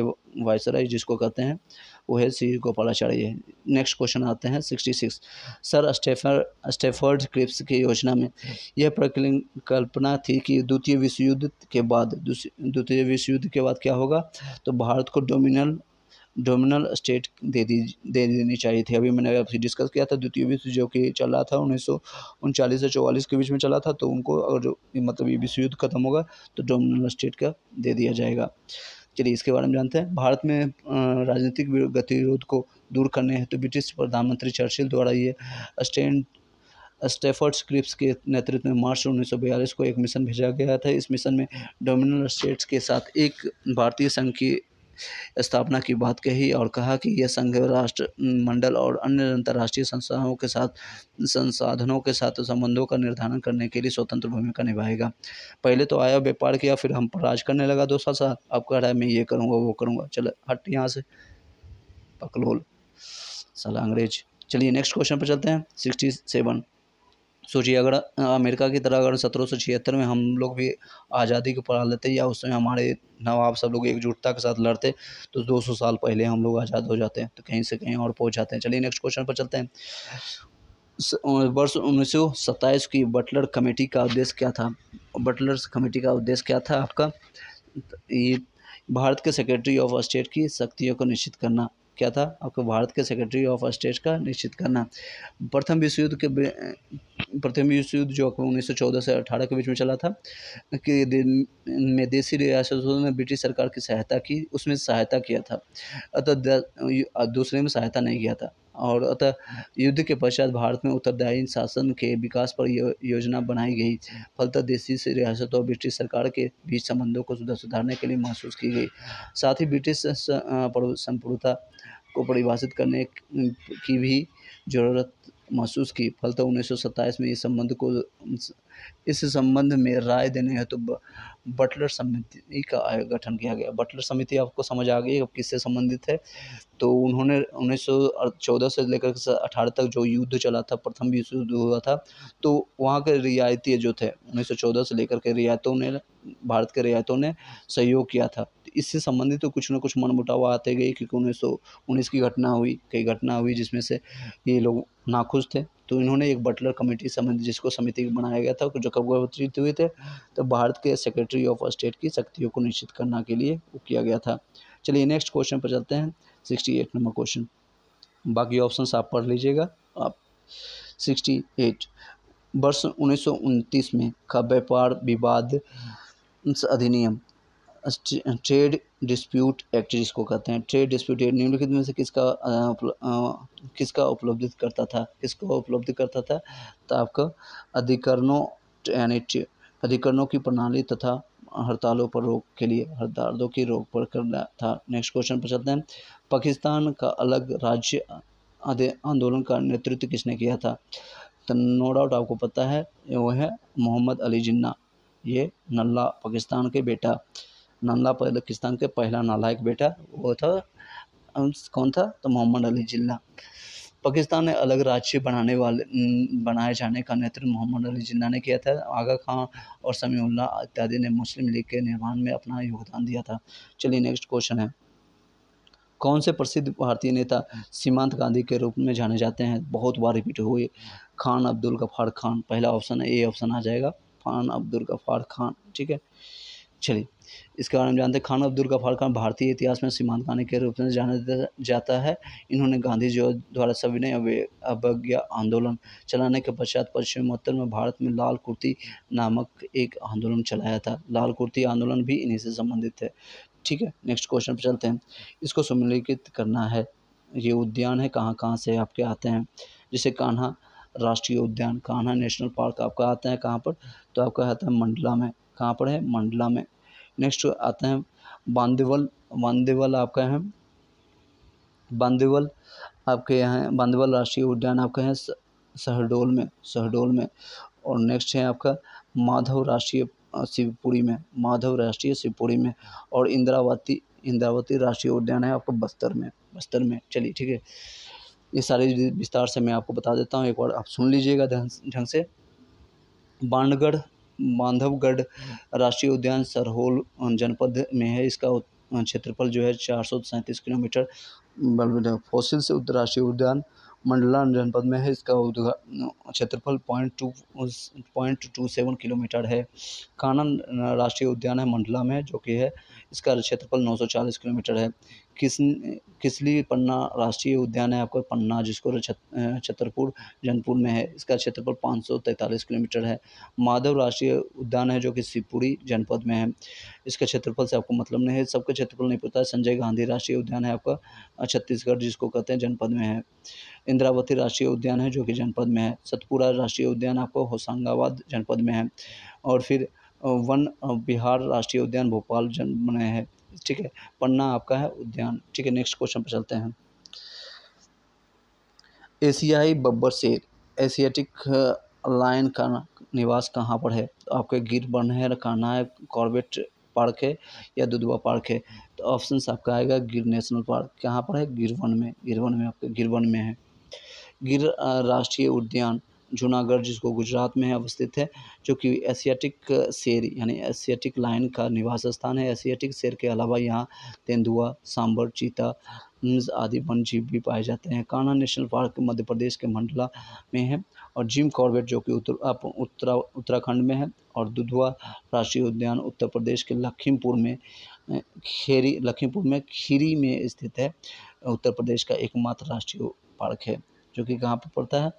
राय जिसको कहते हैं वो है सी गोपालाचार्य नेक्स्ट क्वेश्चन आते हैं sixty six sir Stafford Stafford Cripps की योजना में यह प्रकल्पना थी कि द्वितीय विश्व युद्ध के बाद द्वितीय विश्व युद्ध के बाद क्या होगा तो भारत को डोमिनल डोमिनल स्टेट दे दी दे देनी चाहिए थी अभी मैंने आपसे डिस्कस किया था द्वितीय विश्व जो कि चल रहा था उन्नीस सौ उनचालीस से चौवालीस के बीच में चला था तो उनको अगर जो मतलब ये विश्व युद्ध खत्म होगा तो डोमिनल स्टेट का दे दिया जाएगा चलिए इसके बारे में जानते हैं भारत में राजनीतिक गतिरोध को दूर करने हेतु तो ब्रिटिश प्रधानमंत्री चर्चिल द्वारा ये स्टैंड स्टेफर्ड स्क्रिप्स के नेतृत्व में मार्च उन्नीस को एक मिशन भेजा गया था इस मिशन में डोमिनल स्टेट्स के साथ एक भारतीय संघ की स्थापना की बात कही और कहा कि यह संघ राष्ट्र मंडल और अन्य अंतर्राष्ट्रीय संस्थाओं के साथ संसाधनों के साथ संबंधों का निर्धारण करने के लिए स्वतंत्र भूमिका निभाएगा पहले तो आया व्यापार किया फिर हम पर राज करने लगा दो साल साल अब कह रहा है मैं ये करूँगा वो करूँगा चल हट यहाँ से पकलोल सला अंग्रेज चलिए नेक्स्ट क्वेश्चन पर चलते हैं सिक्सटी सेवन सोचिए अगर अमेरिका की तरह अगर सत्रह सौ छिहत्तर में हम लोग भी आज़ादी को पढ़ा लेते या उस समय हमारे नवाब सब लोग एकजुटता के साथ लड़ते तो 200 साल पहले हम लोग आज़ाद हो जाते हैं तो कहीं से कहीं और पहुंच जाते हैं चलिए नेक्स्ट क्वेश्चन पर चलते हैं वर्ष उन्नीस की बटलर कमेटी का उद्देश्य क्या था बटलर कमेटी का उद्देश्य क्या था आपका ये भारत के सेक्रेटरी ऑफ स्टेट की शक्तियों को निश्चित करना क्या था आपको भारत के सेक्रेटरी ऑफ स्टेट का निश्चित करना प्रथम विश्व युद्ध के प्रथम विश्व युद्ध जो उन्नीस सौ चौदह से अठारह के बीच में चला था कि में देशी रियासतों ने ब्रिटिश सरकार की सहायता की उसमें सहायता किया था अतः दूसरे में सहायता नहीं किया था और अतः युद्ध के पश्चात भारत में उत्तरदायी शासन के विकास पर यो, योजना बनाई गई फलतः देशी से और ब्रिटिश सरकार के बीच संबंधों को सुधारने के लिए महसूस की गई साथ ही ब्रिटिश संप्रभुता को परिभाषित करने की भी जरूरत महसूस की फलतः उन्नीस में इस संबंध को इस संबंध में राय देने हेतु तो बटलर समिति का गठन किया गया बटलर समिति आपको समझ आ गई अब किससे संबंधित है तो उन्होंने उन्नीस चौदह से लेकर अठारह तक जो युद्ध चला था प्रथम विश्व युद्ध हुआ था तो वहाँ के रियायती जो थे उन्नीस सौ चौदह से लेकर के रियायतों ने भारत के रियायतों ने सहयोग किया था तो इससे संबंधित तो कुछ ना कुछ मनमुटाव आते गए क्योंकि उन्नीस सौ उन्नीस की घटना हुई कई घटना हुई जिसमें से ये लोग नाखुश थे तो इन्होंने एक बटलर कमेटी संबंधित जिसको समिति बनाया गया था जो कब हुए थे तो भारत के सेक्रेटरी सेक्रेटरी ऑफ स्टेट की शक्तियों को निश्चित करना के लिए किया गया था चलिए नेक्स्ट क्वेश्चन पर चलते हैं सिक्सटी एट नंबर क्वेश्चन बाकी ऑप्शन आप पढ़ लीजिएगा आप सिक्सटी एट वर्ष उन्नीस में का व्यापार विवाद अधिनियम ट्रेड डिस्प्यूट एक्ट जिसको कहते हैं ट्रेड डिस्प्यूट एक्ट निम्नलिखित में से किसका आ, किसका उपलब्धि करता था किसको उपलब्ध करता था तो आपका अधिकरणों यानी अधिकरणों की प्रणाली तथा हड़तालों पर रोक के लिए हड़तालों की रोक पर करना था नेक्स्ट क्वेश्चन पर चलते हैं पाकिस्तान का अलग राज्य आंदोलन का नेतृत्व किसने किया था तो नो डाउट आपको पता है वो है मोहम्मद अली जिन्ना ये नल्ला पाकिस्तान के बेटा नल्ला पाकिस्तान के पहला नालायक बेटा वो था कौन था तो मोहम्मद अली जिन्ना पाकिस्तान ने अलग राज्य बनाने वाले बनाए जाने का नेतृत्व मोहम्मद अली जिन्ना ने किया था आगा खान और समीउल्ला इत्यादि ने मुस्लिम लीग के निर्माण में अपना योगदान दिया था चलिए नेक्स्ट क्वेश्चन है कौन से प्रसिद्ध भारतीय नेता सीमांत गांधी के रूप में जाने जाते हैं बहुत बार रिपीट हुए खान अब्दुल गफार खान पहला ऑप्शन है ए ऑप्शन आ जाएगा खान अब्दुल गफार खान ठीक है चलिए इसके बारे में जानते हैं खान अब्दुल गफार खान भारतीय इतिहास में सीमांत के रूप में जाना जाता है इन्होंने गांधी जी द्वारा सविनय अवज्ञा आंदोलन चलाने के पश्चात पश्चिमोत्तर में भारत में लाल कुर्ती नामक एक आंदोलन चलाया था लाल कुर्ती आंदोलन भी इन्हीं से संबंधित है ठीक है नेक्स्ट क्वेश्चन पर चलते हैं इसको सम्मिलित करना है ये उद्यान है कहाँ कहाँ से आपके आते हैं जैसे कान्हा राष्ट्रीय उद्यान कान्हा नेशनल पार्क आपका आता है कहाँ पर तो आपका आता है मंडला में कहाँ पर है मंडला में नेक्स्ट आता है बांदेवल बांदेवल आपका है बांदेवल आपके यहाँ बांदेवल राष्ट्रीय उद्यान आपके यहाँ शहडोल में शहडोल में और नेक्स्ट है आपका माधव राष्ट्रीय शिवपुरी में माधव राष्ट्रीय शिवपुरी में और इंद्रावती इंद्रावती राष्ट्रीय उद्यान है आपका बस्तर में बस्तर में चलिए ठीक है ये सारे विस्तार से मैं आपको बता देता हूँ एक बार आप सुन लीजिएगा ढंग से बाणगढ़ बांधवगढ़ राष्ट्रीय उद्यान सरहोल जनपद में है इसका क्षेत्रफल जो है चार सौ सैंतीस किलोमीटर फॉसिल से राष्ट्रीय उद्यान मंडला जनपद में है इसका क्षेत्रफल point two point two seven kilometre है कानन राष्ट्रीय उद्यान है मंडला में जो कि है इसका क्षेत्रफल नौ सौ चालीस किलोमीटर है किस किसली पन्ना राष्ट्रीय उद्यान है आपका पन्ना जिसको छतरपुर जनपुर में है इसका क्षेत्रफल पाँच सौ तैंतालीस किलोमीटर है माधव राष्ट्रीय उद्यान है जो कि शिवपुरी जनपद में है इसका क्षेत्रफल से आपको मतलब नहीं है सबका क्षेत्रफल नहीं पता है संजय गांधी राष्ट्रीय उद्यान है आपका छत्तीसगढ़ जिसको कहते हैं जनपद में है इंद्रावती राष्ट्रीय उद्यान है जो कि जनपद में है सतपुरा राष्ट्रीय उद्यान आपको होशंगाबाद जनपद में है और फिर वन बिहार राष्ट्रीय उद्यान भोपाल जन है ठीक है पन्ना आपका है उद्यान ठीक है नेक्स्ट क्वेश्चन पर चलते हैं एशियाई बब्बर शेर एशियाटिक लाइन का निवास कहाँ पर है तो आपके गिर बनहर है है कॉर्बेट पार्क है या दुधवा पार्क है तो ऑप्शन आपका आएगा गिर नेशनल पार्क कहाँ पर है गिरवन में गिरवन में आपके गिरवन में है गिर राष्ट्रीय उद्यान जूनागढ़ जिसको गुजरात में अवस्थित है जो कि एशियाटिक शेर यानी एशियाटिक लाइन का निवास स्थान है एशियाटिक शेर के अलावा यहाँ तेंदुआ सांबर चीता आदि वन जीव भी पाए जाते हैं कान्हा नेशनल पार्क मध्य प्रदेश के मंडला में है और जिम कॉर्बेट जो कि उत्तर उत्तरा उत्तराखंड में है और दुधवा राष्ट्रीय उद्यान उत्तर प्रदेश के लखीमपुर में खेरी लखीमपुर में खीरी में स्थित है उत्तर प्रदेश का एकमात्र राष्ट्रीय पार्क है जो कि कहाँ पर पड़ता है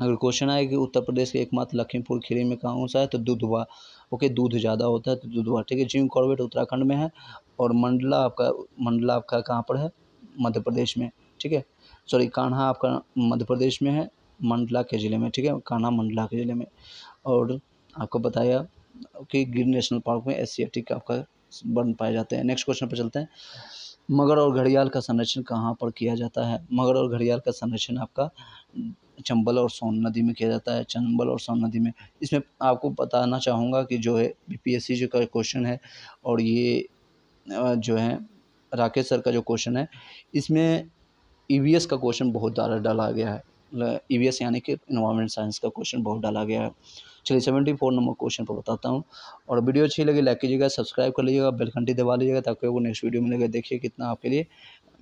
अगर क्वेश्चन आए कि उत्तर प्रदेश के एकमात्र लखीमपुर खीरी में कहाँ सा है तो दुधवा ओके दूध ज़्यादा होता है तो दुधवा ठीक है जिम कॉर्बेट उत्तराखंड में है और मंडला आपका मंडला आपका कहाँ पर है मध्य प्रदेश में ठीक है सॉरी कान्हा आपका मध्य प्रदेश में है मंडला के ज़िले में ठीक है कान्हा मंडला के ज़िले में और आपको बताया कि गिर नेशनल पार्क में एस आपका वर्ण पाए जाते हैं नेक्स्ट क्वेश्चन पर चलते हैं मगर और घड़ियाल का संरक्षण कहाँ पर किया जाता है मगर और घड़ियाल का संरक्षण आपका चंबल और सोन नदी में किया जाता है चंबल और सोन नदी में इसमें आपको बताना चाहूँगा कि जो है बी पी एस सी जी का क्वेश्चन है और ये जो है राकेश सर का जो क्वेश्चन है इसमें ई वी एस का क्वेश्चन बहुत ज़्यादा डाला गया है ई वी एस यानी कि इन्वायरमेंट साइंस का क्वेश्चन बहुत डाला गया है चलिए सेवेंटी फोर नंबर क्वेश्चन पर बताता हूँ और वीडियो अच्छी लगी लाइक कीजिएगा सब्सक्राइब कर लीजिएगा बेल घंटी दबा लीजिएगा ताकि वो नेक्स्ट वीडियो मिलेगा देखिए कितना आपके लिए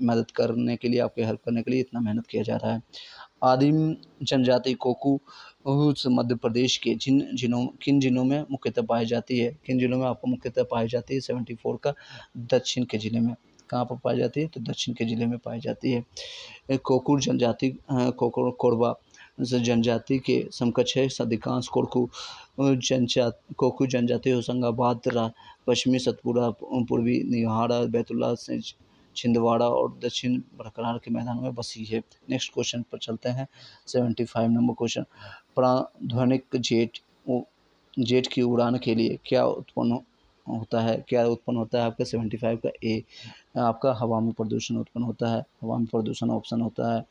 मदद करने के लिए आपकी हेल्प करने के लिए इतना मेहनत किया जा रहा है आदिम जनजाति कोकू मध्य प्रदेश के जिन जिलों किन जिलों में मुख्यतः पाई जाती है किन जिलों में आपको मुख्यतः पाई जाती है सेवेंटी फोर का दक्षिण के ज़िले में कहाँ पर पाई जाती है तो दक्षिण के ज़िले में पाई जाती है कोकुर जनजाति कोकुर कोरबा जनजाति के समकक्ष है अधिकांश कोरकू जनजाति कोकू जनजाति होशंगाबाद पश्चिमी सतपुरा पूर्वी निहारा बैतुल्ला से छिंदवाड़ा और दक्षिण बरकरार के मैदान में बसी है नेक्स्ट क्वेश्चन पर चलते हैं सेवेंटी फाइव नंबर क्वेश्चन प्राध्वनिक जेट जेट की उड़ान के लिए क्या उत्पन्न होता है क्या उत्पन्न होता है आपका सेवेंटी फाइव का ए आपका हवा में प्रदूषण उत्पन्न होता है हवा में प्रदूषण ऑप्शन होता है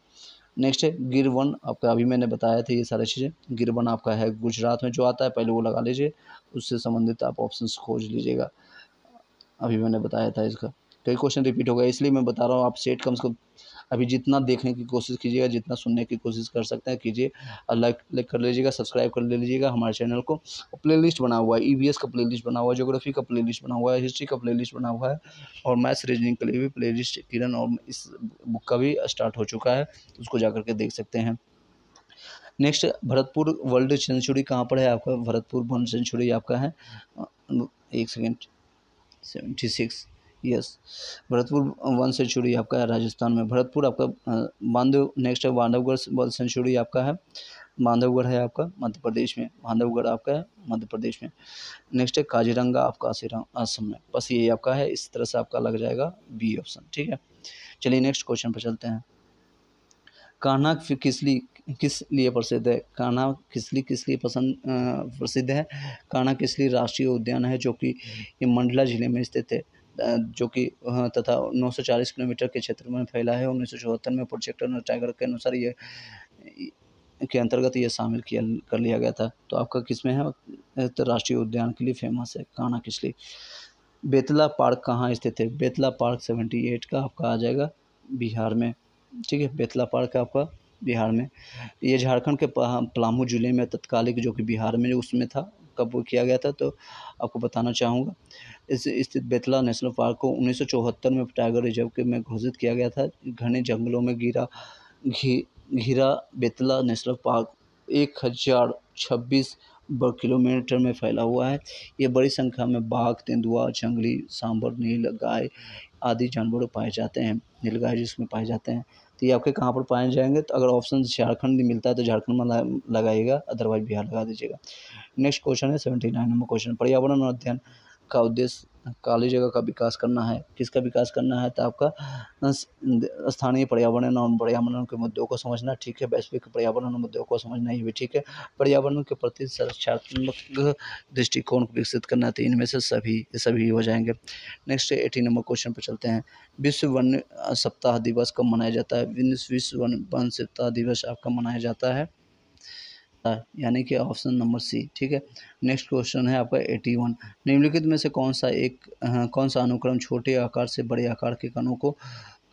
नेक्स्ट है गिरवन आपका अभी मैंने बताया था ये सारी चीज़ें गिरवन आपका है गुजरात में जो आता है पहले वो लगा लीजिए उससे संबंधित आप ऑप्शन खोज लीजिएगा अभी मैंने बताया था इसका कई क्वेश्चन रिपीट हो गए इसलिए मैं बता रहा हूँ आप सेट कम से कम अभी जितना देखने की कोशिश कीजिएगा जितना सुनने की कोशिश कर सकते हैं कीजिए और लाइक लाइक कर लीजिएगा सब्सक्राइब कर ले लीजिएगा हमारे चैनल को प्ले लिस्ट बना हुआ है ई e का प्ले लिस्ट बना हुआ है जोग्राफी का प्ले लिस्ट बना हुआ है हिस्ट्री का प्ले लिस्ट बना हुआ है और मैथ्स रीजनिंग के लिए भी प्ले लिस्ट किरण और इस बुक का भी स्टार्ट हो चुका है उसको जा करके देख सकते हैं नेक्स्ट भरतपुर वर्ल्ड सेंचुरी कहाँ पर है आपका भरतपुर वन सेंचुरी आपका है एक second seventy six yes Bharatpur one uh, century आपका है राजस्थान में भरतपुर आपका uh, बांधव नेक्स्ट है बांधवगढ़ वन सेंचुरी आपका है बांधवगढ़ है आपका मध्य प्रदेश में बांधवगढ़ आपका है मध्य प्रदेश में नेक्स्ट है काजीरंगा आपका असम में बस ये आपका है इस तरह से आपका लग जाएगा बी ऑप्शन ठीक है चलिए नेक्स्ट क्वेश्चन पर चलते हैं कान्हा किस लिए किस लिए प्रसिद्ध है कान्हा किस लिए किस लिए पसंद uh, प्रसिद्ध है कान्हा किस लिए राष्ट्रीय उद्यान है जो कि ये मंडला जिले में स्थित है जो कि हाँ, तथा 940 किलोमीटर के क्षेत्र में फैला है उन्नीस में प्रोजेक्ट टाइगर के अनुसार ये के अंतर्गत ये शामिल किया कर लिया गया था तो आपका किसमें है तो राष्ट्रीय उद्यान के लिए फेमस है काना किसली बेतला पार्क कहाँ स्थित है बेतला पार्क सेवेंटी एट का आपका आ जाएगा बिहार में ठीक है बेतला पार्क आपका बिहार में ये झारखंड के पलामू जिले में तत्कालिक जो कि बिहार में उसमें था कब किया गया था तो आपको बताना चाहूँगा इस स्थित बेतला नेशनल पार्क को उन्नीस में टाइगर रिजर्व के में घोषित किया गया था घने जंगलों में घिरा घी बेतला नेशनल पार्क एक हज़ार छब्बीस वर्ग किलोमीटर में फैला हुआ है ये बड़ी संख्या में बाघ तेंदुआ जंगली सांबर नील गाय आदि जानवर पाए जाते हैं नीलगाय जिसमें पाए जाते हैं तो ये आपके कहाँ पर पाए जाएंगे तो अगर ऑप्शन झारखंड मिलता है तो झारखंड में लगाइएगा अदरवाइज बिहार लगा दीजिएगा नेक्स्ट क्वेश्चन है सेवेंटी नाइन नंबर क्वेश्चन पर्यावरण अध्ययन का उद्देश्य काली जगह का विकास करना है किसका विकास करना है तो आपका स्थानीय पर्यावरण और पर्यावरण के मुद्दों को समझना ठीक है वैश्विक पर्यावरण मुद्दों को समझना ही भी ठीक है पर्यावरण के प्रति संरक्षात्मक दृष्टिकोण को विकसित करना तो इनमें से सभी सभी हो जाएंगे नेक्स्ट एटीन नंबर क्वेश्चन पर चलते हैं विश्व वन सप्ताह दिवस कब मनाया जाता है विश्व वन वन सप्ताह दिवस आपका मनाया जाता है यानी कि ऑप्शन नंबर सी ठीक है नेक्स्ट क्वेश्चन है आपका एटी वन निम्नलिखित में से कौन सा एक हाँ, कौन सा अनुक्रम छोटे आकार से बड़े आकार के कणों को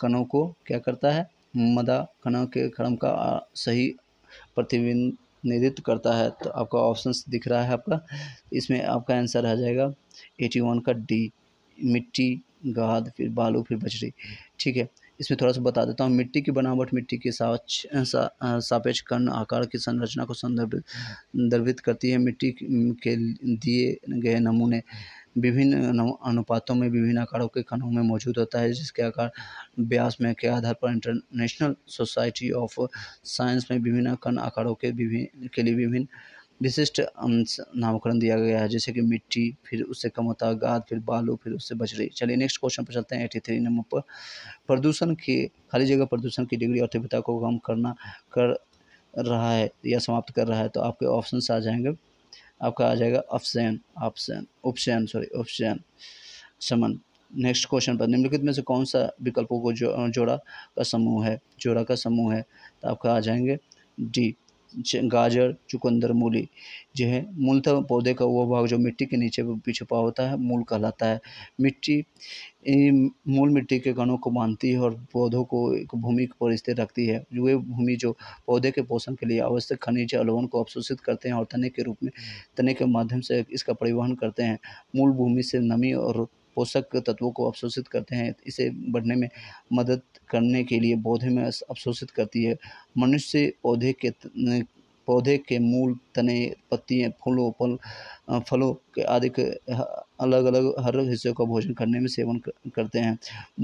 कणों को क्या करता है मदा कणों के क्रम का सही प्रतिनिधित्व करता है तो आपका ऑप्शन दिख रहा है आपका इसमें आपका आंसर आ जाएगा एटी वन का डी मिट्टी गाद फिर बालू फिर बजरी ठीक है इसमें थोड़ा सा बता देता हूँ मिट्टी की बनावट मिट्टी के साक्ष सापेक्ष कर्ण आकार की संरचना को संदर्भित करती है मिट्टी के दिए गए नमूने विभिन्न अनुपातों में विभिन्न आकारों के कणों में मौजूद होता है जिसके आकार ब्यास में के आधार पर इंटरनेशनल सोसाइटी ऑफ साइंस में विभिन्न कण आकारों के विभिन्न के लिए विभिन्न विशिष्ट अंश नामकरण दिया गया है जैसे कि मिट्टी फिर उससे कम होता है गाद फिर बालू फिर उससे बजरी चलिए नेक्स्ट क्वेश्चन पर चलते हैं एटी थ्री नंबर पर प्रदूषण के खाली जगह प्रदूषण की डिग्री और तीव्रता को कम करना कर रहा है या समाप्त कर रहा है तो आपके ऑप्शन आ जाएंगे आपका आ जाएगा option option option sorry option समन नेक्स्ट क्वेश्चन पर निम्नलिखित में से कौन सा विकल्पों को जो जोड़ा का समूह है जोड़ा का समूह है तो आपका आ जाएंगे डी गाजर चुकंदर मूली जो है मूलतः पौधे का वो भाग जो मिट्टी के नीचे छुपा होता है मूल कहलाता है मिट्टी मूल मिट्टी के कणों को बांधती है और पौधों को एक भूमि पर स्थिर रखती है वे भूमि जो पौधे के पोषण के लिए आवश्यक खनिज अलवन को अवशोषित करते हैं और तने के रूप में तने के माध्यम से इसका परिवहन करते हैं मूल भूमि से नमी और पोषक तत्वों को अवशोषित करते हैं इसे बढ़ने में मदद करने के लिए पौधे में अवशोषित करती है मनुष्य पौधे के पौधे के मूल तने पत्तियाँ फूलों फल फलों के आदि के अलग अलग हर हिस्से का भोजन करने में सेवन करते हैं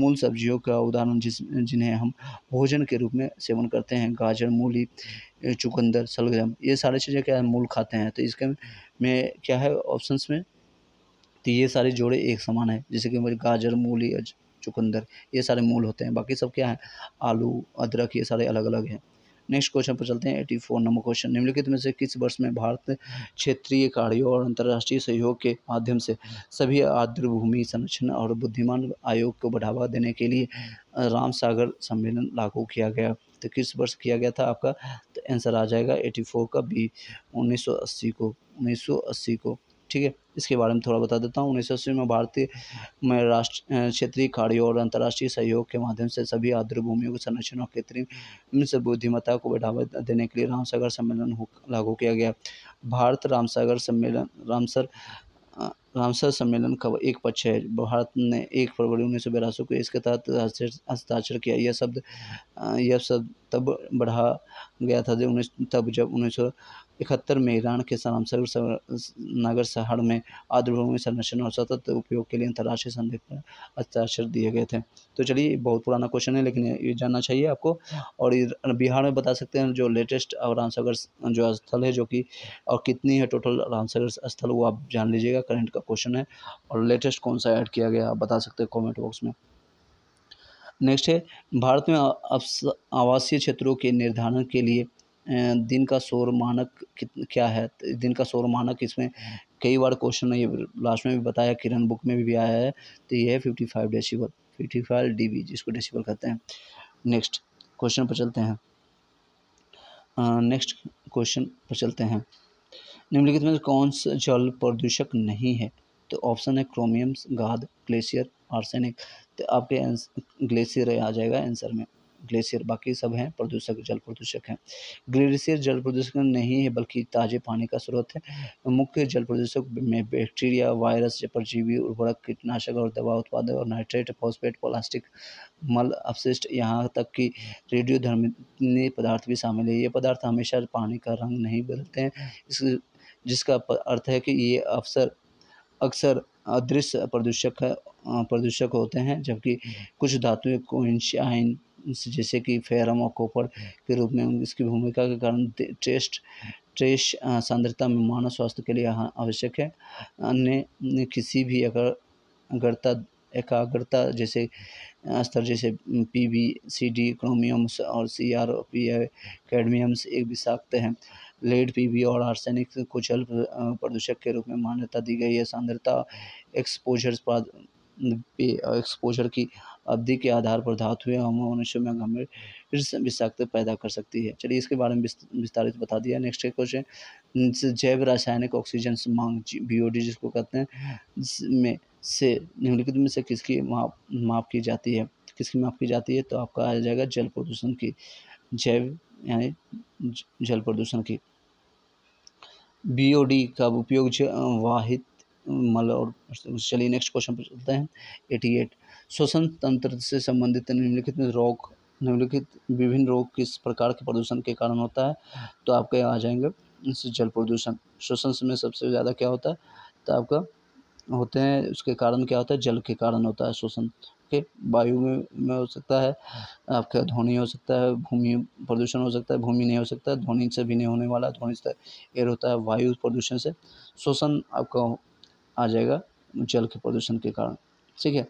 मूल सब्जियों का उदाहरण जिस जिन्हें हम भोजन के रूप में सेवन करते हैं गाजर मूली चुकंदर सलगम ये सारे चीज़ें क्या मूल खाते हैं तो इसके में क्या है ऑप्शंस में तो ये सारे जोड़े एक समान है जैसे कि हमारे गाजर मूली चुकंदर ये सारे मूल होते हैं बाकी सब क्या है आलू अदरक ये सारे अलग अलग हैं नेक्स्ट क्वेश्चन पर चलते हैं एटी फोर नंबर क्वेश्चन निम्नलिखित में से किस वर्ष में भारत क्षेत्रीय कार्यों और अंतर्राष्ट्रीय सहयोग के माध्यम से सभी आर्द्र भूमि संरक्षण और बुद्धिमान आयोग को बढ़ावा देने के लिए राम सागर सम्मेलन लागू किया गया तो किस वर्ष किया गया था आपका तो आंसर आ जाएगा एटी फोर का बी उन्नीस सौ अस्सी को उन्नीस सौ अस्सी को ठीक है इसके बारे में थोड़ा बता देता हूँ उन्नीस सौ में भारतीय में राष्ट्र क्षेत्रीय कार्य और अंतर्राष्ट्रीय सहयोग के माध्यम से सभी आर्द्र भूमियों के संरक्षण और कृत्रिम से बुद्धिमत्ता को बढ़ावा देने के लिए रामसागर सम्मेलन लागू किया गया भारत रामसागर सम्मेलन रामसर रामसर सम्मेलन का एक पक्ष है भारत ने एक फरवरी उन्नीस सौ बिरासी को इसके तहत हस्ताक्षर किया यह शब्द यह शब्द तब बढ़ा गया था जब उन्नीस तब जब उन्नीस सौ इकहत्तर में ईरान के सर नगर शहर में आर्द्रभूमि संरक्षण और सतत उपयोग के लिए अंतर्राष्ट्रीय संधि पर हस्ताक्षर दिए गए थे तो चलिए बहुत पुराना क्वेश्चन है लेकिन ये जानना चाहिए आपको और बिहार में बता सकते हैं जो लेटेस्ट और रामसागर जो स्थल है जो कि और कितनी है टोटल रामसागर स्थल वो आप जान लीजिएगा करंट का क्वेश्चन है और लेटेस्ट कौन सा ऐड किया गया आप बता सकते हैं कॉमेंट बॉक्स में नेक्स्ट है भारत में आवासीय क्षेत्रों के निर्धारण के लिए दिन का शोर मानक क्या है दिन का शोर मानक इसमें कई बार क्वेश्चन ये लास्ट में भी बताया किरण बुक में भी, भी आया है तो ये है fifty five decibel fifty five D B जिसको डेसीबल कहते हैं नेक्स्ट क्वेश्चन पर चलते हैं नेक्स्ट क्वेश्चन पर चलते हैं निम्नलिखित में कौन सा जल प्रदूषक नहीं है तो ऑप्शन है क्रोमियम गाद ग्लेशियर आर्सेनिक तो आपके ग्लेशियर आ जाएगा आंसर में ग्लेशियर बाकी सब हैं प्रदूषक जल प्रदूषक हैं ग्लेशियर जल प्रदूषक नहीं है बल्कि ताजे पानी का स्रोत है मुख्य जल प्रदूषक में बैक्टीरिया वायरस परजीवी उर्वरक कीटनाशक और दवा उत्पादक और नाइट्रेट फॉस्फेट प्लास्टिक मल अपशिष्ट यहाँ तक कि रेडियो धर्मी पदार्थ भी शामिल है ये पदार्थ हमेशा पानी का रंग नहीं बदलते हैं इस जिसका अर्थ है कि ये अवसर अक्सर अदृश्य प्रदूषक प्रदूषक होते हैं जबकि कुछ धातुएं कोइंशाइन जैसे कि फेरम और कॉपर हाँ। के रूप में इसकी भूमिका के कारण टेस्ट ट्रेस सांद्रता में मानव स्वास्थ्य के लिए आवश्यक है अन्य किसी भी अगर अगरता एकाग्रता जैसे स्तर जैसे P B C D chromiums और सी आर पी कैडमियम्स एक विषाक्त हैं लेड पी बी और आर्सेनिक कुछ अल्प प्रदूषक के रूप में मान्यता दी गई है सांद्रता एक्सपोजर पे एक्सपोजर की अवधि के आधार पर धातु या होमो मनुष्य में गंभीर विषाक्त पैदा कर सकती है चलिए इसके बारे में विस्तारित बता दिया नेक्स्ट क्वेश्चन जैव रासायनिक ऑक्सीजन मांग बीओडी जिसको कहते हैं में से निम्नलिखित में से किसकी माप माप की जाती है किसकी माप की जाती है तो आपका आ जाएगा जल प्रदूषण की जैव यानी जल प्रदूषण की बीओडी का उपयोग वाहित मल और चलिए नेक्स्ट क्वेश्चन पर चलते हैं एटी एट श्वसन तंत्र से संबंधित निम्नलिखित रोग निम्नलिखित विभिन्न रोग किस प्रकार के प्रदूषण के कारण होता है तो आपके आ जाएंगे जल प्रदूषण श्वसन में सबसे ज़्यादा क्या होता है तो आपका होते हैं उसके कारण क्या होता है जल के कारण होता है श्वसन के वायु में, में हो सकता है आपका ध्वनि हो सकता है भूमि प्रदूषण हो सकता है भूमि नहीं हो सकता ध्वनि से भी नहीं होने वाला ध्वनि से एयर होता है वायु प्रदूषण से श्वसन आपका आ जाएगा जल के प्रदूषण के कारण ठीक है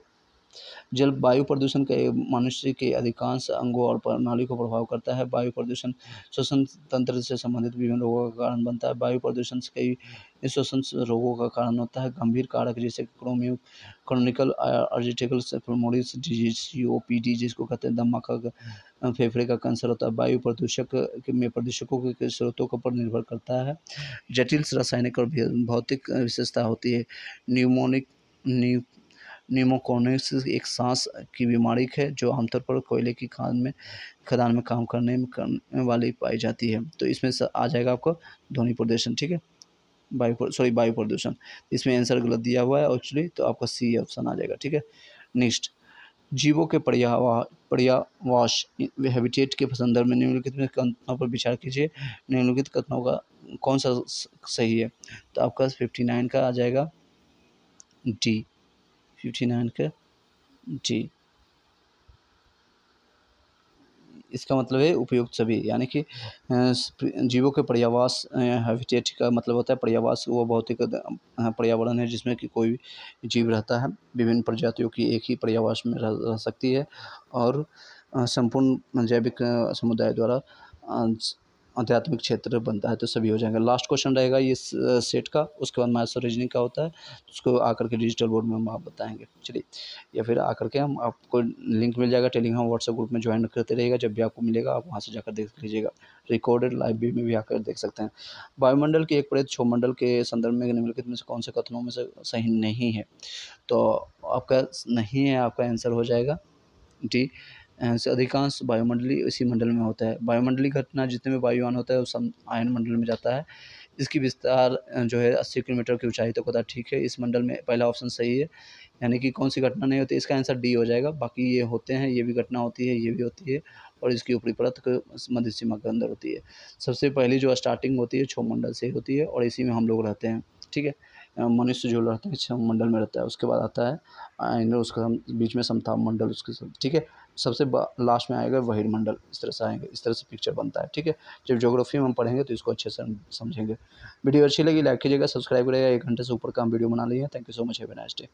जल वायु प्रदूषण के मनुष्य के अधिकांश अंगों और प्रणाली को प्रभाव करता है वायु प्रदूषण श्वसन तंत्र से संबंधित विभिन्न रोगों का कारण बनता है वायु प्रदूषण से कई श्वसन रोगों का कारण होता है गंभीर कारक जैसे क्रोमियो क्रोनिकल अर्जिटिकल मोडिस disease C O P D जिसको कहते हैं दमा का फेफड़े का कैंसर होता है वायु प्रदूषक में प्रदूषकों के स्रोतों के पर निर्भर करता है जटिल रासायनिक और भौतिक विशेषता होती है न्यूमोनिक न्यू निमोकोनिक्स एक सांस की बीमारी है जो आमतौर पर कोयले की खान में खदान में काम करने में करने वाली पाई जाती है तो इसमें आ जाएगा आपको ध्वनि प्रदूषण ठीक है वायु सॉरी वायु प्रदूषण इसमें आंसर गलत दिया हुआ है एक्चुअली तो आपका सी ऑप्शन आ जाएगा ठीक है नेक्स्ट जीवों के पर्यावा पर्यावास हैबिटेट के संदर्भ में निम्नलिखित में कथनों पर विचार कीजिए निम्नलिखित कथनों का कौन सा सही है तो आपका फिफ्टी नाइन का आ जाएगा डी फिफ्टी नाइन का जी इसका मतलब है उपयुक्त सभी यानी कि जीवों के पर्यावास हैबिटेट का मतलब होता है पर्यावास वो भौतिक पर्यावरण है जिसमें कि कोई जीव रहता है विभिन्न प्रजातियों की एक ही पर्यावास में रह, रह सकती है और संपूर्ण जैविक समुदाय द्वारा आध्यात्मिक क्षेत्र बनता है तो सभी हो जाएंगे लास्ट क्वेश्चन रहेगा ये सेट uh, का उसके बाद मैथ्स और रीजनिंग का होता है तो उसको आकर के डिजिटल बोर्ड में हम आप बताएंगे चलिए या फिर आकर के हम आपको लिंक मिल जाएगा टेलीग्राम व्हाट्सएप ग्रुप में ज्वाइन करते रहेगा जब भी आपको मिलेगा आप वहाँ से जाकर देख लीजिएगा रिकॉर्डेड भी में भी आकर देख सकते हैं वायुमंडल की एक प्रेत छो मंडल के संदर्भ में निम्नलिखित में से कौन से कथनों में से सही नहीं है तो आपका नहीं है आपका आंसर हो जाएगा डी से अधिकांश वायुमंडलीय इसी मंडल में होता है वायुमंडलीय घटना जितने भी वायुयान होता है वो सब आयन मंडल में जाता है इसकी विस्तार जो है अस्सी किलोमीटर की ऊंचाई तक होता है ठीक है इस मंडल में पहला ऑप्शन सही है यानी कि कौन सी घटना नहीं होती इसका आंसर डी हो जाएगा बाकी ये होते हैं ये भी घटना होती है ये भी होती है और इसकी ऊपरी परत मध्य सीमा के अंदर होती है सबसे पहली जो स्टार्टिंग होती है छो मंडल से होती है और इसी में हम लोग रहते हैं ठीक है मनुष्य जो रहते हैं छो मंडल में रहता है उसके बाद आता है उसका बीच में समताप मंडल उसके सब ठीक है सबसे लास्ट में आएगा वहीर मंडल इस तरह से आएंगे इस तरह से पिक्चर बनता है ठीक है जब जोग्राफी में हम पढ़ेंगे तो इसको अच्छे से समझेंगे वीडियो अच्छी लगी लाइक कीजिएगा सब्सक्राइब करिएगा एक घंटे से ऊपर का हम वीडियो बना लिए thank you so much have a nice day